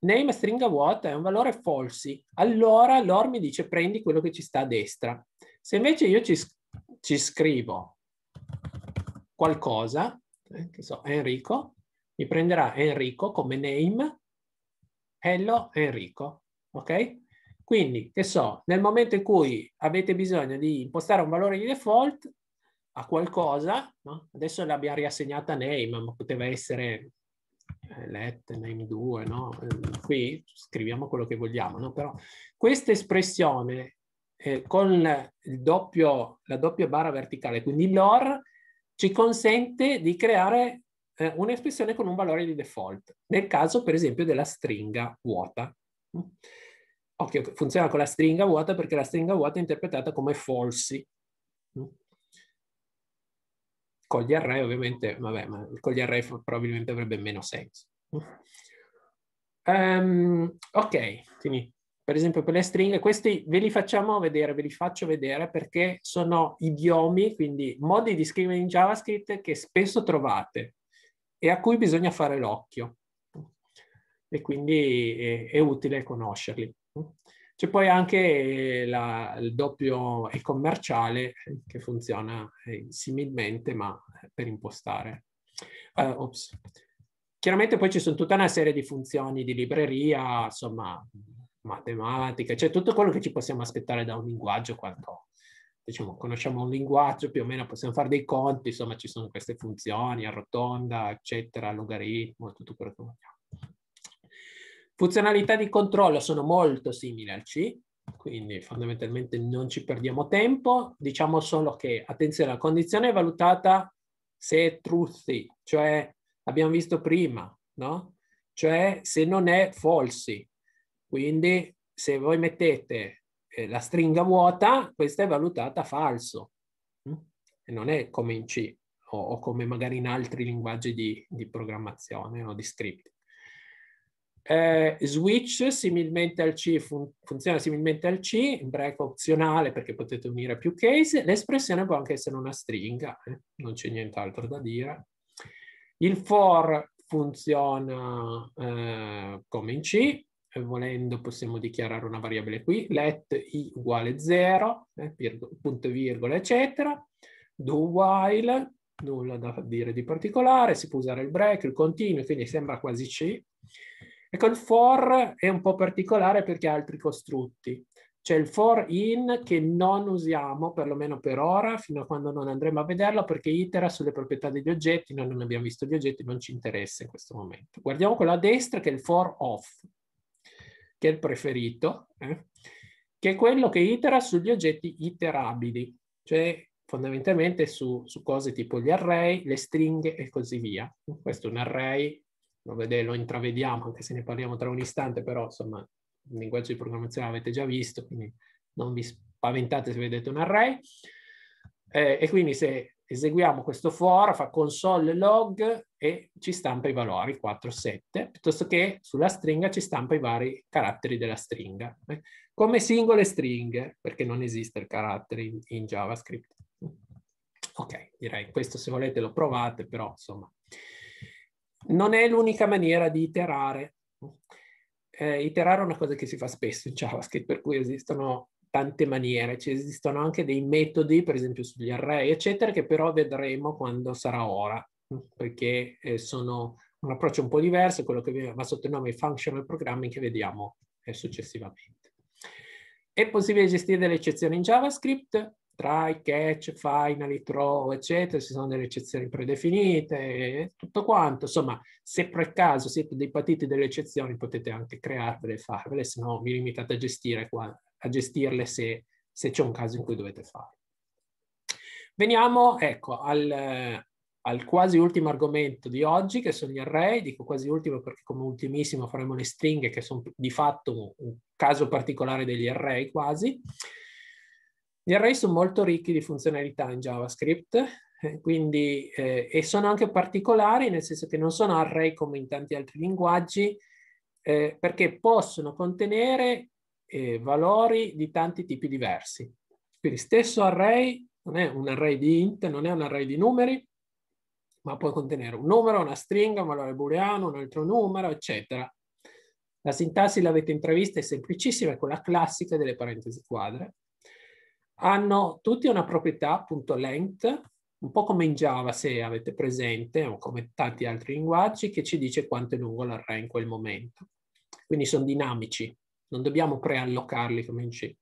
name stringa vuota è un valore falsi. Allora l'OR mi dice prendi quello che ci sta a destra. Se invece io ci, ci scrivo qualcosa, eh, che so, Enrico, mi prenderà Enrico come name, hello Enrico, ok? Quindi, che so, nel momento in cui avete bisogno di impostare un valore di default a qualcosa, no? adesso l'abbiamo riassegnata name, ma poteva essere eh, let name 2, no? Qui scriviamo quello che vogliamo, no? Però questa espressione eh, con doppio, la doppia barra verticale, quindi l'OR, ci consente di creare eh, un'espressione con un valore di default, nel caso per esempio della stringa vuota. Mm. Occhio, funziona con la stringa vuota perché la stringa vuota è interpretata come falsi. Mm. Con gli array ovviamente, vabbè, ma con gli array probabilmente avrebbe meno senso. Um, ok, finito per esempio per le stringhe, questi ve li facciamo vedere, ve li faccio vedere perché sono idiomi, quindi modi di scrivere in JavaScript che spesso trovate e a cui bisogna fare l'occhio e quindi è, è, utile conoscerli. C'è poi anche la, il doppio e commerciale che funziona eh, similmente ma per impostare. Uh, Chiaramente poi ci sono tutta una serie di funzioni di libreria, insomma matematica, cioè tutto quello che ci possiamo aspettare da un linguaggio quando diciamo, conosciamo un linguaggio, più o meno possiamo fare dei conti, insomma ci sono queste funzioni, arrotonda, eccetera, logaritmo, tutto quello che vogliamo. Funzionalità di controllo sono molto simili al C, quindi fondamentalmente non ci perdiamo tempo, diciamo solo che, attenzione, la condizione è valutata se è truthy, cioè abbiamo visto prima, no? Cioè se non è falsi, quindi se voi mettete eh, la stringa vuota, questa è valutata falso. Mm? non è come in C o, o come magari in altri linguaggi di, di programmazione o di script. Eh, switch similmente al C fun funziona similmente al C, in break opzionale perché potete unire più case. L'espressione può anche essere una stringa, eh? non c'è nient'altro da dire. Il for funziona eh, come in C, volendo possiamo dichiarare una variabile qui, let i uguale 0, eh, punto e virgola, eccetera, do while, nulla da dire di particolare, si può usare il break, il continuo, quindi sembra quasi C. E col for è un po' particolare perché ha altri costrutti. C'è il for in che non usiamo, perlomeno per ora, fino a quando non andremo a vederlo, perché itera sulle proprietà degli oggetti, noi non abbiamo visto gli oggetti, non ci interessa in questo momento. Guardiamo quello a destra che è il for off che è il preferito, eh, che è quello che itera sugli oggetti iterabili, cioè fondamentalmente su, su, cose tipo gli array, le stringhe e così via. Questo è un array, lo, vede, lo intravediamo anche se ne parliamo tra un istante, però insomma il linguaggio di programmazione l'avete già visto, quindi non vi spaventate se vedete un array. Eh, e quindi se eseguiamo questo for, fa console log e ci stampa i valori 4, 7, piuttosto che sulla stringa ci stampa i vari caratteri della stringa, eh? come singole stringhe, perché non esiste il carattere in, in JavaScript. Ok, direi questo se volete lo provate, però insomma non è l'unica maniera di iterare. Eh, iterare è una cosa che si fa spesso in JavaScript, per cui esistono tante maniere, ci esistono anche dei metodi, per esempio sugli array, eccetera, che però vedremo quando sarà ora, mm, perché eh, sono un approccio un po' diverso, quello che va sotto il nome di functional programming che vediamo eh, successivamente. È possibile gestire delle eccezioni in JavaScript, try, catch, finally, throw, eccetera, ci sono delle eccezioni predefinite, eh, tutto quanto. Insomma, se per caso siete dei patiti delle eccezioni potete anche crearvele e farvele, se no vi limitate a gestire qua a gestirle se, se c'è un caso in cui dovete farlo. Veniamo, ecco, al, al quasi ultimo argomento di oggi, che sono gli array. Dico quasi ultimo perché come ultimissimo faremo le stringhe, che sono di fatto un, un caso particolare degli array quasi. Gli array sono molto ricchi di funzionalità in JavaScript, eh, quindi, eh, e sono anche particolari, nel senso che non sono array come in tanti altri linguaggi, eh, perché possono contenere eh, valori di tanti tipi diversi. Quindi stesso array non è un array di int, non è un array di numeri, ma può contenere un numero, una stringa, un valore booleano, un altro numero, eccetera. La sintassi l'avete intravista, è semplicissima, è quella classica delle parentesi quadre. Hanno tutti una proprietà, appunto, length, un po' come in Java, se avete presente, o come tanti altri linguaggi, che ci dice quanto è lungo l'array in quel momento. Quindi sono dinamici non dobbiamo preallocarli come in C.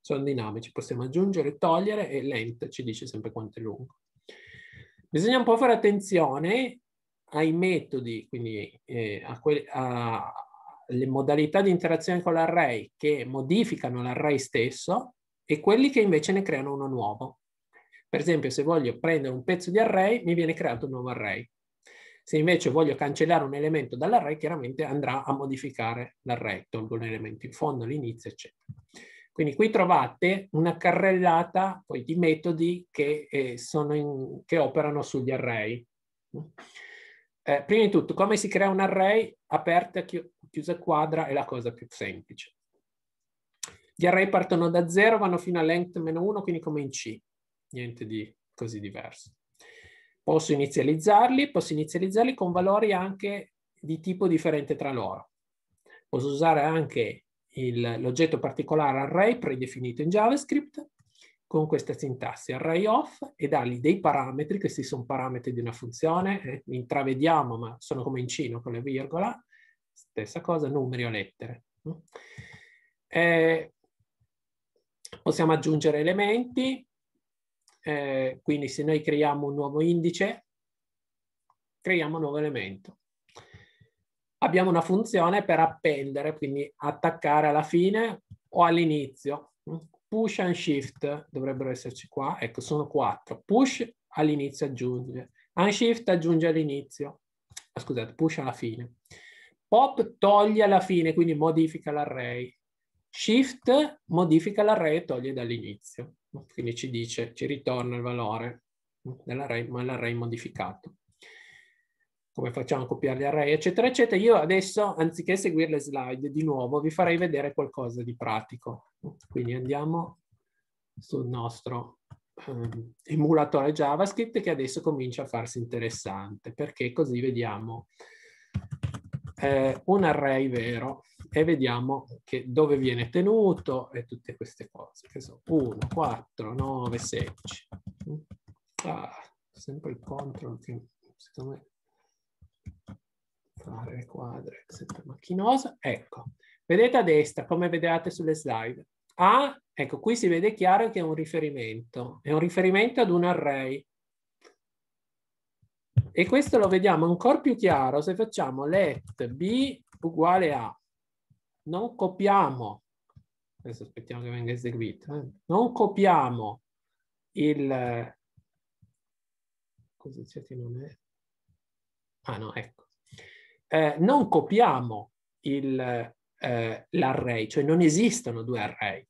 Sono dinamici, possiamo aggiungere, togliere e length ci dice sempre quanto è lungo. Bisogna un po' fare attenzione ai metodi, quindi eh, alle modalità di interazione con l'array che modificano l'array stesso e quelli che invece ne creano uno nuovo. Per esempio, se voglio prendere un pezzo di array, mi viene creato un nuovo array. Se invece voglio cancellare un elemento dall'array, chiaramente andrà a modificare l'array, tolgo un elemento in fondo, l'inizio, eccetera. Quindi qui trovate una carrellata poi di metodi che, eh, in, che operano sugli array. Eh, prima di tutto, come si crea un array? Aperta, chiusa quadra è la cosa più semplice. Gli array partono da 0, vanno fino a length meno 1, quindi come in C. Niente di così diverso. Posso inizializzarli, posso inizializzarli con valori anche di tipo differente tra loro. Posso usare anche l'oggetto particolare array predefinito in JavaScript con questa sintassi array off e dargli dei parametri, questi sono parametri di una funzione, eh, intravediamo ma sono come in cino con le virgola, stessa cosa, numeri o lettere. Eh, possiamo aggiungere elementi, eh, quindi se noi creiamo un nuovo indice, creiamo un nuovo elemento. Abbiamo una funzione per appendere, quindi attaccare alla fine o all'inizio. Push and shift dovrebbero esserci qua, ecco sono quattro. Push all'inizio aggiunge, unshift aggiunge all'inizio, ah, scusate, push alla fine. Pop toglie alla fine, quindi modifica l'array. Shift modifica l'array e toglie dall'inizio. Quindi ci dice, ci ritorna il valore dell'array, ma l'array modificato. Come facciamo a copiare gli array, eccetera, eccetera. Io adesso, anziché seguire le slide di nuovo, vi farei vedere qualcosa di pratico. Quindi andiamo sul nostro um, emulatore JavaScript che adesso comincia a farsi interessante, perché così vediamo eh, un array vero e vediamo che, dove viene tenuto e tutte queste cose, che sono 1, 4, 9, 16. Ah, sempre il control che secondo me fare le quadre, sempre macchinoso. Ecco, vedete a destra, come vedete sulle slide, A, ecco, qui si vede chiaro che è un riferimento, è un riferimento ad un array. E questo lo vediamo ancora più chiaro se facciamo let b uguale a non copiamo, adesso aspettiamo che venga eseguito, eh? non copiamo il... Cosa c'è che nome? Ah no, ecco. Eh, non copiamo eh, l'array, eh, cioè non esistono due array.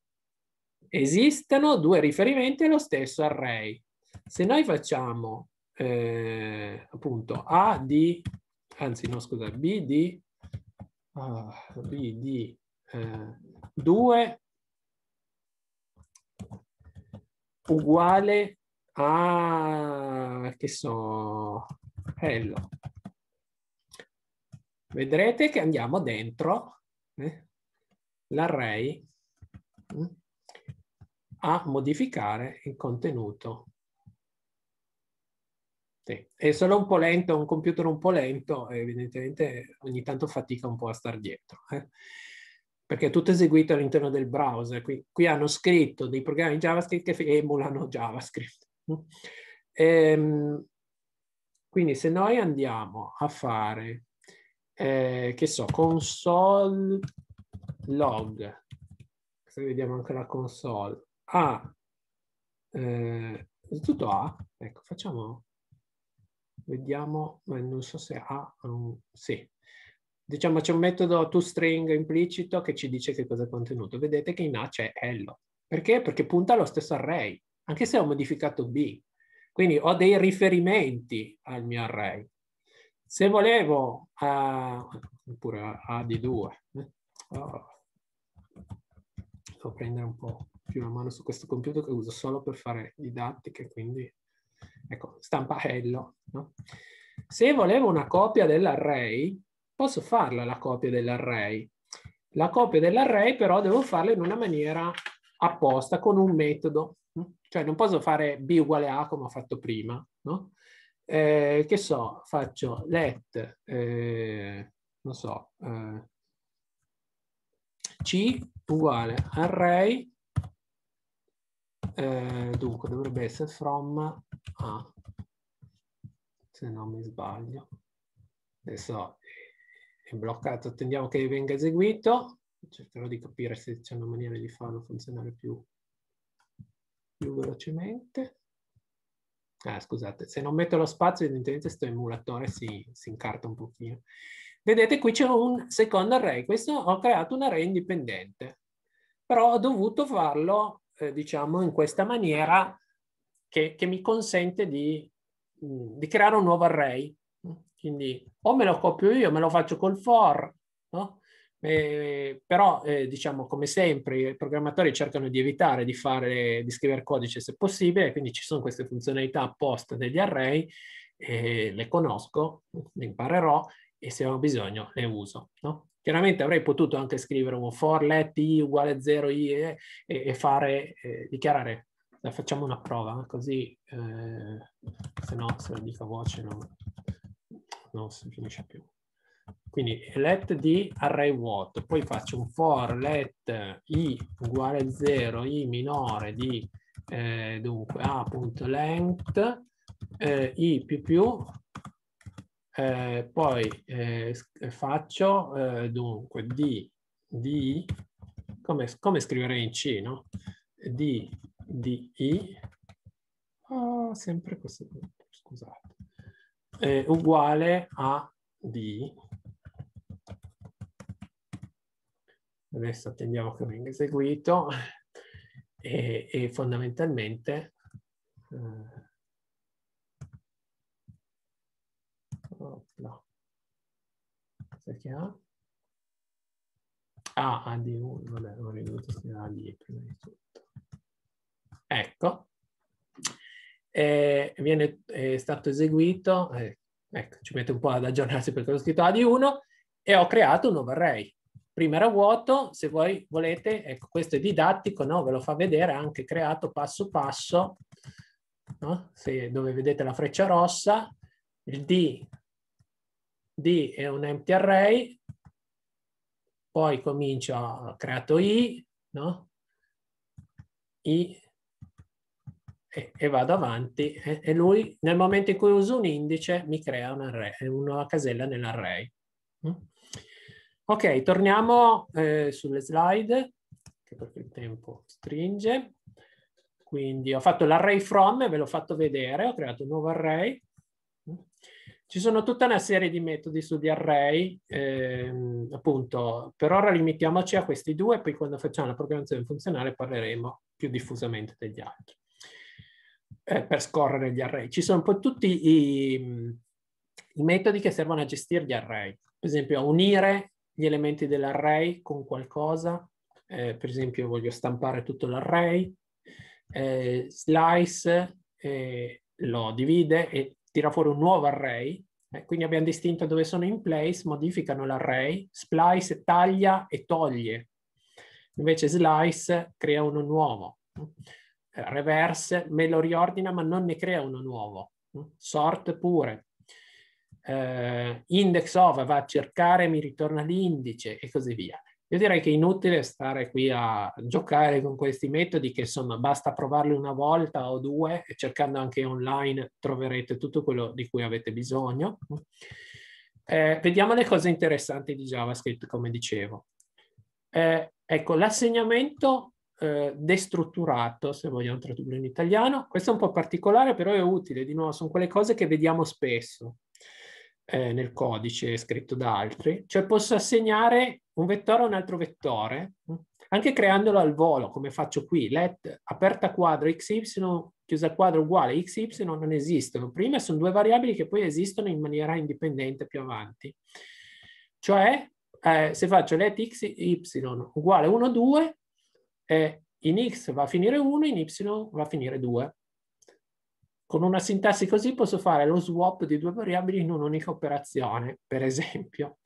Esistono due riferimenti allo stesso array. Se noi facciamo eh, appunto A di, anzi no scusa, B di uh, B di eh, 2 uguale a, che so, hello. Vedrete che andiamo dentro eh, l'array mm, a modificare il contenuto sì. È solo un po' lento, un computer un po' lento, evidentemente ogni tanto fatica un po' a star dietro. Eh? Perché è tutto eseguito all'interno del browser. Qui, qui hanno scritto dei programmi JavaScript che emulano JavaScript. Mm. Ehm, quindi se noi andiamo a fare, eh, che so, console log, se vediamo anche la console, A, eh, tutto A, ecco, facciamo vediamo, non so se ha, um, sì. Diciamo c'è un metodo toString implicito che ci dice che cosa è contenuto. Vedete che in A c'è hello. Perché? Perché punta allo stesso array, anche se ho modificato B. Quindi ho dei riferimenti al mio array. Se volevo, uh, oppure A di 2, oh. Eh, devo prendere un po' più una mano su questo computer che uso solo per fare didattiche, quindi Ecco, stamparello. No? Se volevo una copia dell'array, posso farla la copia dell'array. La copia dell'array però devo farla in una maniera apposta, con un metodo. Mm? Cioè non posso fare b uguale a come ho fatto prima, no? Eh, che so, faccio let, eh, non so, eh, c uguale array eh, dunque dovrebbe essere from a, se non mi sbaglio. Adesso è bloccato, attendiamo che venga eseguito. Cercherò di capire se c'è una maniera di farlo funzionare più, più velocemente. Ah, scusate, se non metto lo spazio, evidentemente questo emulatore si, si incarta un pochino. Vedete, qui c'è un secondo array. Questo ho creato un array indipendente, però ho dovuto farlo eh, diciamo, in questa maniera che, che mi consente di, mm, di, creare un nuovo array. Quindi o me lo copio io, me lo faccio col for, no? Eh, però, eh, diciamo, come sempre, i programmatori cercano di evitare di, fare, di scrivere codice se possibile, quindi ci sono queste funzionalità apposta degli array, eh, le conosco, le imparerò e se ho bisogno le uso. No? Chiaramente avrei potuto anche scrivere un for let i uguale 0 i e, e fare, eh, dichiarare, facciamo una prova, così eh, se no se lo dico a voce non, non si finisce più. Quindi let di array vuoto, poi faccio un for let i uguale 0, i minore di eh, dunque a.length eh, i più più eh, poi eh, eh, faccio eh, dunque di, di come, come, scriverei in C, no? Di, di I, oh, ah, sempre questo, scusate, uguale a D. adesso attendiamo che venga eseguito, e, e fondamentalmente... Eh, perché ah, A? Ah, AD1, vabbè, avrei dovuto scrivere AD prima di tutto. Ecco, eh, viene, è stato eseguito, eh, ecco, ci mette un po' ad aggiornarsi perché ho scritto AD1 e ho creato un overlay. Prima era vuoto, se voi volete, ecco, questo è didattico, no? ve lo fa vedere, anche creato passo passo, no? se, dove vedete la freccia rossa, il D D è un empty array, poi comincio, ho creato I, no? I e, e vado avanti eh? e lui nel momento in cui uso un indice mi crea un array, una casella nell'array. Mm? Ok, torniamo eh, sulle slide, che perché il tempo stringe. Quindi ho fatto l'array from, ve l'ho fatto vedere, ho creato un nuovo array ci sono tutta una serie di metodi su di array, ehm, appunto, per ora limitiamoci a questi due, poi quando facciamo la programmazione funzionale parleremo più diffusamente degli altri, eh, per scorrere gli array. Ci sono poi tutti i, i metodi che servono a gestire gli array, per esempio a unire gli elementi dell'array con qualcosa, eh, per esempio voglio stampare tutto l'array, eh, slice eh, lo divide e tira fuori un nuovo array, eh, quindi abbiamo distinto dove sono in place, modificano l'array, splice taglia e toglie, invece slice crea uno nuovo, eh, reverse me lo riordina ma non ne crea uno nuovo, sort pure. Eh, index of va a cercare, mi ritorna l'indice e così via. Io direi che è inutile stare qui a giocare con questi metodi che insomma basta provarli una volta o due e cercando anche online troverete tutto quello di cui avete bisogno. Eh, vediamo le cose interessanti di JavaScript come dicevo. Eh, ecco, l'assegnamento eh, destrutturato, se vogliamo tradurlo in italiano, questo è un po' particolare però è utile, di nuovo sono quelle cose che vediamo spesso eh, nel codice scritto da altri, cioè posso assegnare un vettore a un altro vettore, anche creandolo al volo, come faccio qui, let aperta quadro xy, chiusa quadro uguale xy, non esistono. Prima sono due variabili che poi esistono in maniera indipendente più avanti. Cioè, eh, se faccio let xy uguale 1, 2, eh, in x va a finire 1, in y va a finire 2. Con una sintassi così posso fare lo swap di due variabili in un'unica operazione, per esempio.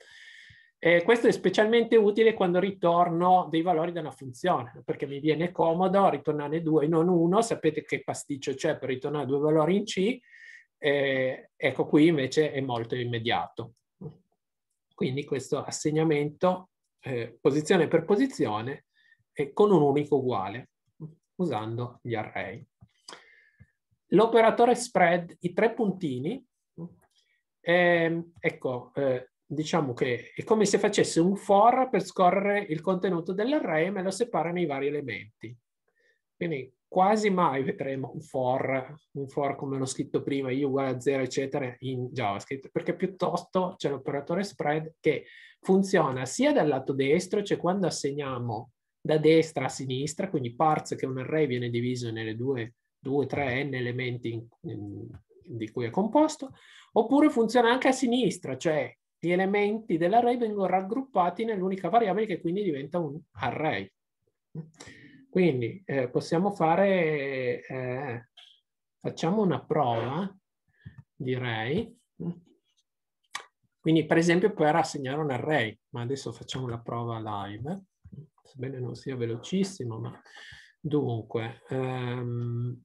E eh, questo è specialmente utile quando ritorno dei valori da una funzione, perché mi viene comodo ritornare due, e non uno. Sapete che pasticcio c'è per ritornare due valori in C. Eh, ecco qui invece è molto immediato. Quindi questo assegnamento eh, posizione per posizione eh, con un unico uguale, usando gli array. L'operatore spread, i tre puntini, ehm, ecco, eh, diciamo che è come se facesse un for per scorrere il contenuto dell'array e me lo separa nei vari elementi. Quindi quasi mai vedremo un for, un for come l'ho scritto prima, i uguale a 0, eccetera, in JavaScript, perché piuttosto c'è l'operatore spread che funziona sia dal lato destro, cioè quando assegniamo da destra a sinistra, quindi parts che un array viene diviso nelle due, due tre n elementi in, in, di cui è composto, oppure funziona anche a sinistra, cioè gli elementi dell'array vengono raggruppati nell'unica variabile che quindi diventa un array. Quindi eh, possiamo fare, eh, facciamo una prova, direi, quindi per esempio puoi rassegnare un array, ma adesso facciamo la prova live, sebbene non sia velocissimo, ma dunque, ehm,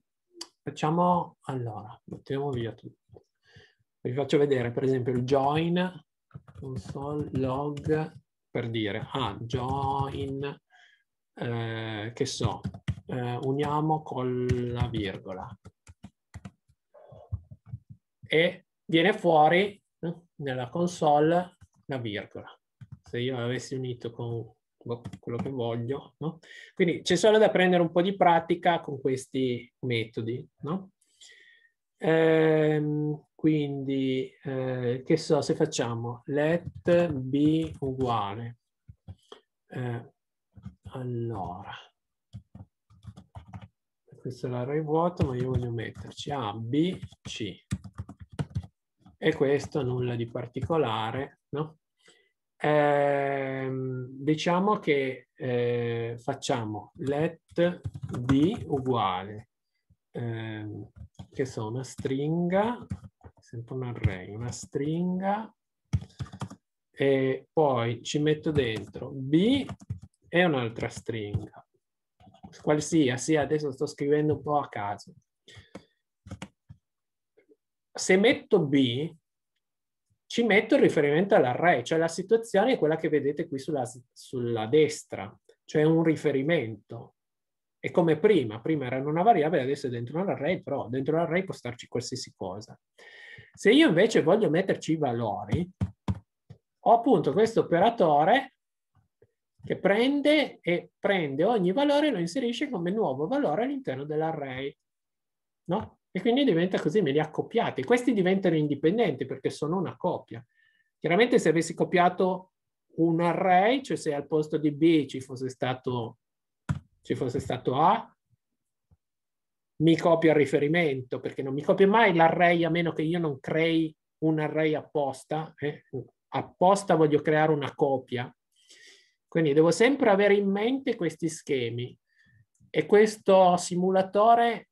facciamo, allora, mettiamo via tutto. Vi faccio vedere per esempio il join console log per dire, ah, join, eh, che so, eh, uniamo con la virgola. E viene fuori hm, nella console la virgola. Se io l'avessi unito con boh, quello che voglio. No? Quindi c'è solo da prendere un po' di pratica con questi metodi. No? Ehm, quindi, eh, che so, se facciamo let b uguale, eh, allora, questo è l'array vuoto, ma io voglio metterci A, B, C. E questo nulla di particolare, no? Ehm, diciamo che eh, facciamo let b uguale ehm, che so, una stringa, sempre un array, una stringa, e poi ci metto dentro B e un'altra stringa, qualsiasi, adesso sto scrivendo un po' a caso. Se metto B, ci metto il riferimento all'array, cioè la situazione è quella che vedete qui sulla, sulla destra, cioè un riferimento è come prima, prima erano una variabile, adesso è dentro un array, però dentro l'array può starci qualsiasi cosa. Se io invece voglio metterci i valori, ho appunto questo operatore che prende e prende ogni valore e lo inserisce come nuovo valore all'interno dell'array. No? E quindi diventa così, me li ha copiati. Questi diventano indipendenti perché sono una coppia. Chiaramente se avessi copiato un array, cioè se al posto di B ci fosse stato ci fosse stato A, mi copia il riferimento, perché non mi copia mai l'array a meno che io non crei un array apposta. Eh? Apposta voglio creare una copia. Quindi devo sempre avere in mente questi schemi. E questo simulatore,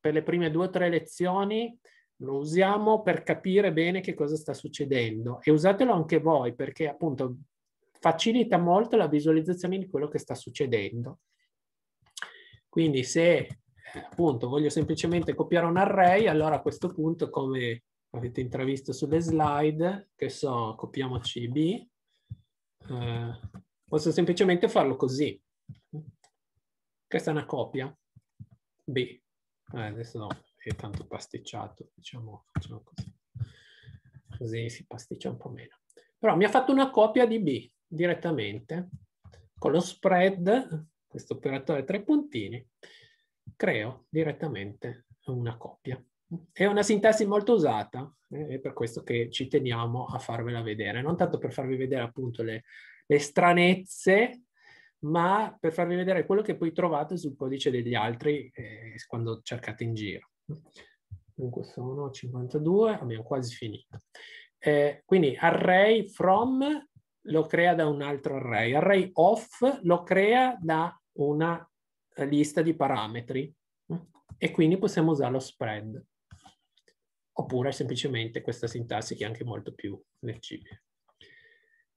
per le prime due o tre lezioni, lo usiamo per capire bene che cosa sta succedendo. E usatelo anche voi, perché appunto facilita molto la visualizzazione di quello che sta succedendo. Quindi se appunto voglio semplicemente copiare un array, allora a questo punto, come avete intravisto sulle slide, che so, copiamoci B, eh, posso semplicemente farlo così. Questa è una copia, B. Eh, adesso no, è tanto pasticciato, diciamo, facciamo così. Così si pasticcia un po' meno. Però mi ha fatto una copia di B direttamente con lo spread questo operatore tre puntini, creo direttamente una coppia. È una sintesi molto usata, eh, è per questo che ci teniamo a farvela vedere, non tanto per farvi vedere appunto le, le stranezze, ma per farvi vedere quello che poi trovate sul codice degli altri eh, quando cercate in giro. Dunque sono 52, abbiamo quasi finito. Eh, quindi array from lo crea da un altro array, array off lo crea da una lista di parametri mm, e quindi possiamo usare lo spread oppure semplicemente questa sintassi che è anche molto più leggibile.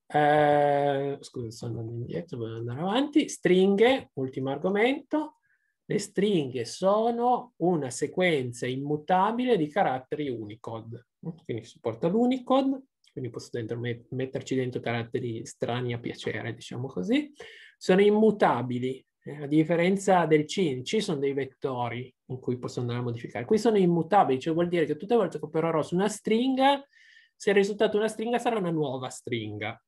Eh, scusa, sto andando indietro, voglio andare avanti. Stringhe, ultimo argomento. Le stringhe sono una sequenza immutabile di caratteri Unicode, mm, quindi supporta l'Unicode, quindi posso dentro met metterci dentro caratteri strani a piacere, diciamo così. Sono immutabili, eh, a differenza del C, in C sono dei vettori in cui posso andare a modificare. Qui sono immutabili, cioè vuol dire che tutte le volte che opererò su una stringa, se il risultato è una stringa sarà una nuova stringa.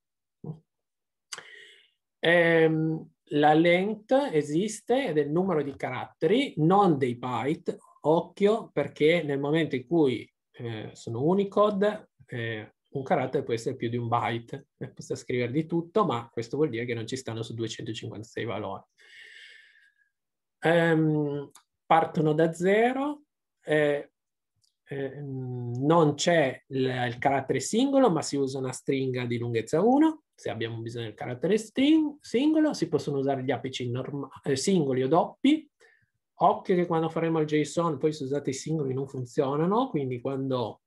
Ehm, la length esiste ed è il numero di caratteri, non dei byte. Occhio perché nel momento in cui eh, sono Unicode, eh, un carattere può essere più di un byte, eh, posso scrivere di tutto, ma questo vuol dire che non ci stanno su 256 valori ehm, partono da zero, eh, eh, non c'è il, il, carattere singolo, ma si usa una stringa di lunghezza 1. Se abbiamo bisogno del carattere sting, singolo, si possono usare gli apici norma- eh, singoli o doppi. Occhio che quando faremo il JSON, poi se usate i singoli non funzionano, quindi quando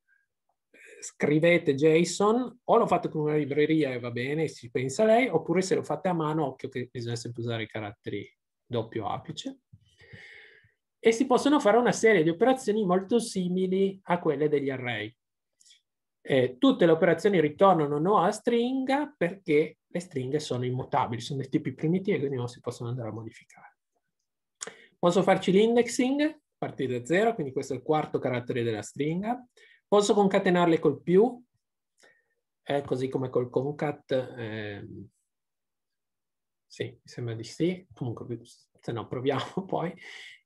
eh, scrivete JSON, o lo fate con una libreria e va bene, si pensa a lei, oppure se lo fate a mano, occhio che bisogna sempre usare i caratteri doppio apice e si possono fare una serie di operazioni molto simili a quelle degli array. Eh, tutte le operazioni ritornano no a stringa perché le stringhe sono immutabili, sono dei tipi primitivi, quindi non si possono andare a modificare. Posso farci l'indexing, partire da zero, quindi questo è il quarto carattere della stringa. Posso concatenarle col più, eh, così come col concat, eh, sì, mi sembra di sì. Comunque, se no proviamo poi.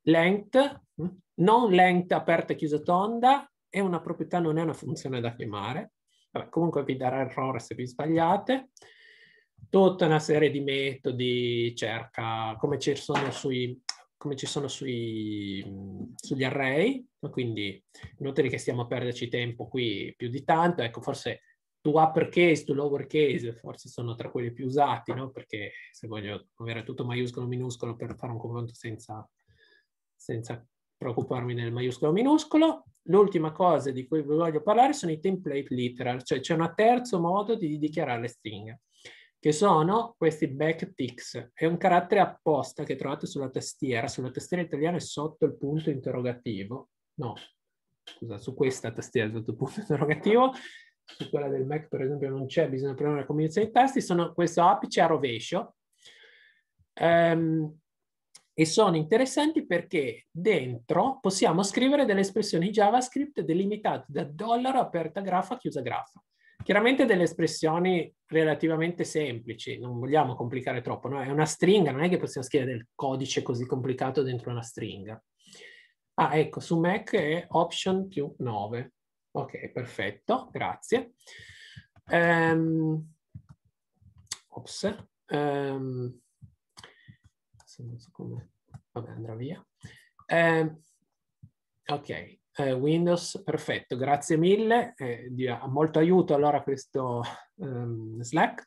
Length, mm, non length aperta e chiusa tonda, è una proprietà, non è una funzione da chiamare. Vabbè, comunque vi darà errore se vi sbagliate. Tutta una serie di metodi, cerca, come ci sono sui come ci sono sui, mm, sugli array, quindi inutile che stiamo a perderci tempo qui più di tanto, ecco forse tu uppercase, tu lowercase, forse sono tra quelli più usati, no? Perché se voglio avere tutto maiuscolo minuscolo per fare un confronto senza, senza preoccuparmi del maiuscolo minuscolo. L'ultima cosa di cui vi voglio parlare sono i template literal, cioè c'è un terzo modo di dichiarare le stringhe, che sono questi backticks. È un carattere apposta che trovate sulla tastiera, sulla tastiera italiana è sotto il punto interrogativo, no, scusa, su questa tastiera sotto il punto interrogativo, su quella del Mac per esempio non c'è, bisogna prendere la combinazione di tasti, sono questo apice a rovescio ehm, e sono interessanti perché dentro possiamo scrivere delle espressioni JavaScript delimitate da dollaro aperta graffa chiusa graffa. Chiaramente delle espressioni relativamente semplici, non vogliamo complicare troppo, no? è una stringa, non è che possiamo scrivere del codice così complicato dentro una stringa. Ah, ecco, su Mac è option più 9. Ok, perfetto, grazie. Um, ops, um, so come, vabbè, andrà via. Um, ok, uh, Windows, perfetto, grazie mille, eh, molto aiuto allora questo ehm, Slack.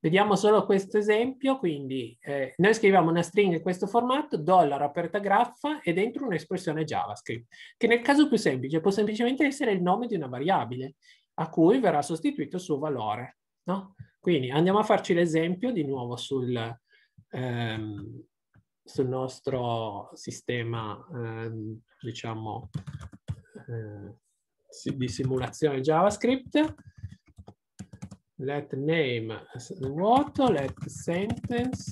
Vediamo solo questo esempio, quindi eh, noi scriviamo una stringa in questo formato, dollaro aperta graffa e dentro un'espressione JavaScript, che nel caso più semplice può semplicemente essere il nome di una variabile a cui verrà sostituito il suo valore. No? Quindi andiamo a farci l'esempio di nuovo sul, ehm, sul nostro sistema, ehm, diciamo, eh, di simulazione JavaScript let name vuoto, let sentence,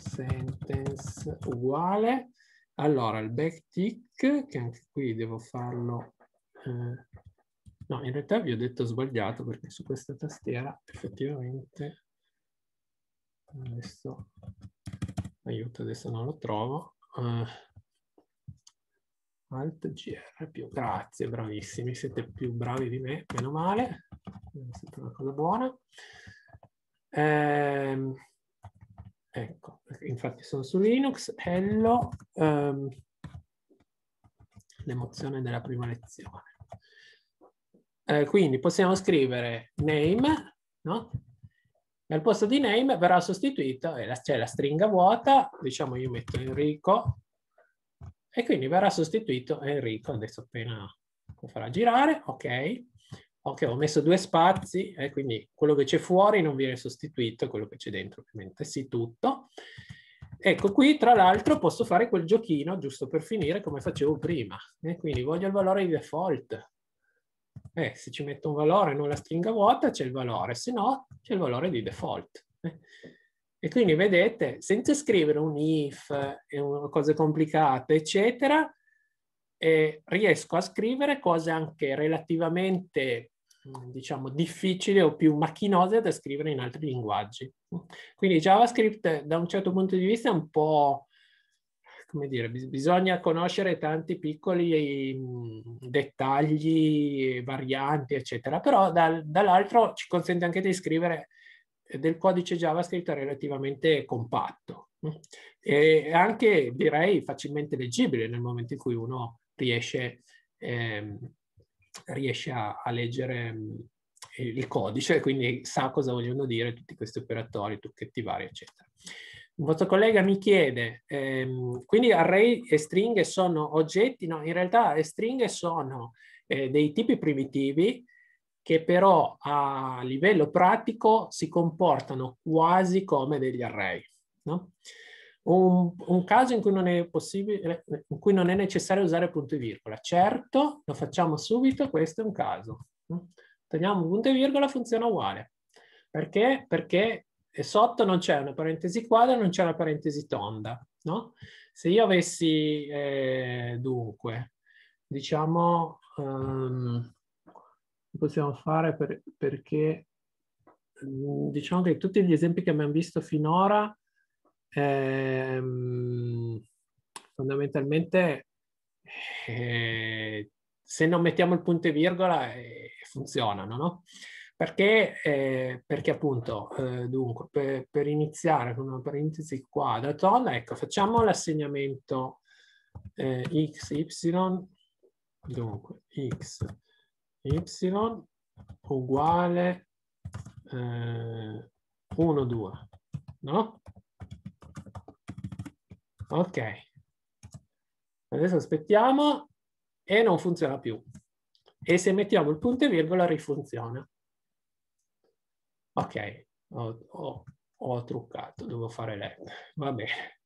sentence uguale. Allora, il backtick, che anche qui devo farlo... Eh, no, in realtà vi ho detto sbagliato perché su questa tastiera effettivamente... Adesso... Aiuto, adesso non lo trovo. Uh, Alt GR più. Grazie, bravissimi, siete più bravi di me, meno male, è stata una cosa buona. Ehm, ecco, infatti sono su Linux, hello, ehm, l'emozione della prima lezione. Eh, quindi possiamo scrivere name, no? E al posto di name verrà sostituito, c'è la stringa vuota, diciamo io metto Enrico, e quindi verrà sostituito Enrico, adesso appena lo farà girare, ok, ok, ho messo due spazi e eh, quindi quello che c'è fuori non viene sostituito, quello che c'è dentro ovviamente sì tutto. Ecco qui tra l'altro posso fare quel giochino giusto per finire come facevo prima eh, quindi voglio il valore di default. Eh, se ci metto un valore non la stringa vuota c'è il valore, se no c'è il valore di default. Eh. E quindi vedete, senza scrivere un if e cose complicate, eccetera, eh, riesco a scrivere cose anche relativamente mm, diciamo difficili o più macchinose da scrivere in altri linguaggi. Quindi JavaScript da un certo punto di vista è un po' come dire, bisogna conoscere tanti piccoli mm, dettagli, varianti, eccetera, però dal, dall'altro ci consente anche di scrivere eh, del codice JavaScript relativamente compatto e anche direi facilmente leggibile nel momento in cui uno riesce, eh, riesce a, a, leggere mm, il codice, quindi sa cosa vogliono dire tutti questi operatori, trucchetti vari, eccetera. Un vostro collega mi chiede, ehm, quindi array e stringhe sono oggetti? No, in realtà le stringhe sono eh, dei tipi primitivi che però a livello pratico si comportano quasi come degli array. No? Un, un, caso in cui, non è possibile, in cui non è necessario usare punto e virgola. Certo, lo facciamo subito, questo è un caso. Tagliamo punto e virgola, funziona uguale. Perché? Perché sotto non c'è una parentesi quadra, non c'è una parentesi tonda. No? Se io avessi, eh, dunque, diciamo... Um, possiamo fare per, perché mm, diciamo che tutti gli esempi che abbiamo visto finora ehm, fondamentalmente eh, se non mettiamo il punto e virgola eh, funzionano, no? Perché, eh, perché appunto, eh, dunque, per, per, iniziare con una parentesi qua da Ton, ecco, facciamo l'assegnamento eh, x, y, dunque, x, y uguale eh, 1, 2, no? Ok, adesso aspettiamo e non funziona più. E se mettiamo il punto e virgola rifunziona. Ok, ho, ho, ho truccato, devo fare lei. Va bene.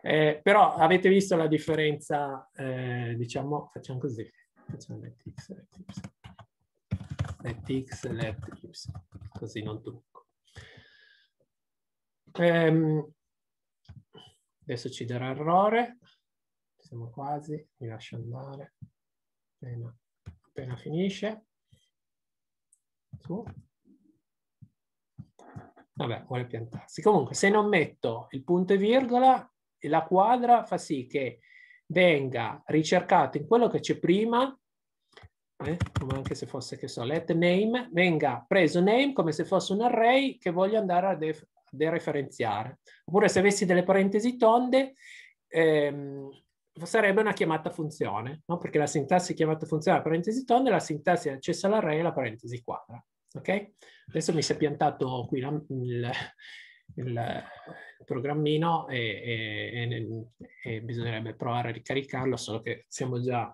Eh, però avete visto la differenza, eh, diciamo, facciamo così, facciamo let x, let y. Let x, let y, così non trucco. Ehm, adesso ci darà errore, siamo quasi, mi lascio andare, appena, appena finisce. Su. Vabbè, vuole piantarsi. Comunque, se non metto il punto e virgola, la quadra fa sì che venga ricercato in quello che c'è prima eh, come anche se fosse, che so, let name, venga preso name come se fosse un array che voglio andare a, def, a dereferenziare. Oppure se avessi delle parentesi tonde, ehm, sarebbe una chiamata funzione, no? perché la sintassi chiamata funzione è la parentesi tonde, la sintassi accesso all'array è la parentesi quadra. Ok? Adesso mi si è piantato qui la, il, il, programmino e, e, e, e, bisognerebbe provare a ricaricarlo, solo che siamo già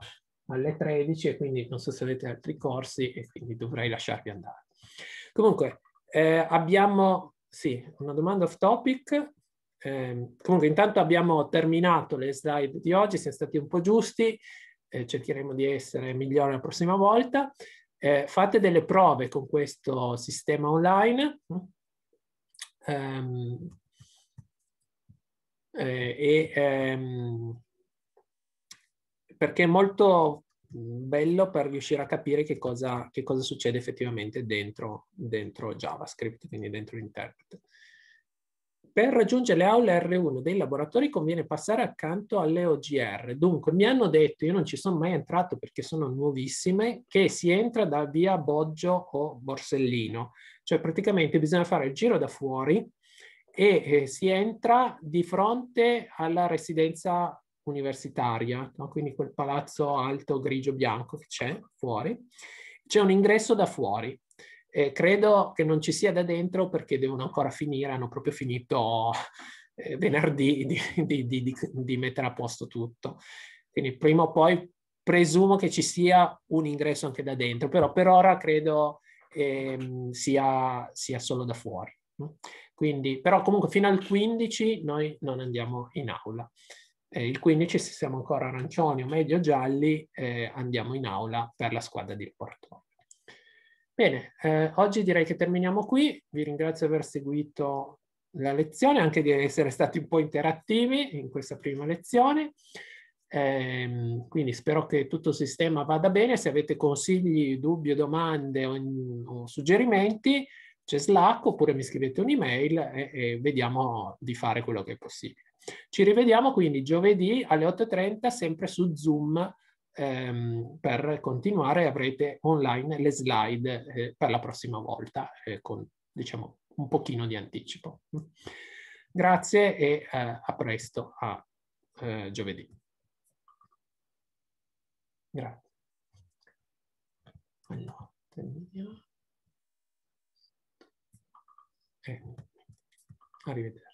alle 13 e quindi non so se avete altri corsi e quindi dovrei lasciarvi andare. Comunque, eh, abbiamo, sì, una domanda off topic. Eh, comunque, intanto abbiamo terminato le slide di oggi, siamo stati un po' giusti, eh, cercheremo di essere migliori la prossima volta. Eh, fate delle prove con questo sistema online. Ehm, eh, e ehm, perché è molto mm, bello per riuscire a capire che cosa, che cosa succede effettivamente dentro, dentro JavaScript, quindi dentro l'interprete. Per raggiungere le aule R1 dei laboratori conviene passare accanto alle OGR. Dunque, mi hanno detto, io non ci sono mai entrato perché sono nuovissime, che si entra da via Boggio o Borsellino. Cioè praticamente bisogna fare il giro da fuori e eh, si entra di fronte alla residenza universitaria, no? quindi quel palazzo alto grigio-bianco che c'è fuori. C'è un ingresso da fuori. Eh, credo che non ci sia da dentro perché devono ancora finire, hanno proprio finito eh, venerdì di, di, di, di mettere a posto tutto. Quindi prima o poi presumo che ci sia un ingresso anche da dentro, però per ora credo ehm, sia, sia, solo da fuori. Quindi, però comunque fino al 15 noi non andiamo in aula eh, il 15 se siamo ancora arancioni o medio gialli eh, andiamo in aula per la squadra di Porto. Bene, eh, oggi direi che terminiamo qui, vi ringrazio di aver seguito la lezione, anche di essere stati un po' interattivi in questa prima lezione, ehm, quindi spero che tutto il sistema vada bene, se avete consigli, dubbi, domande o, o suggerimenti c'è Slack oppure mi scrivete un'email e, e vediamo di fare quello che è possibile. Ci rivediamo quindi giovedì alle 8.30 sempre su Zoom ehm, per continuare. Avrete online le slide eh, per la prossima volta eh, con diciamo un pochino di anticipo. Grazie e eh, a presto, a eh, giovedì. Grazie. Allora, terminiamo. Eh, arrivederci.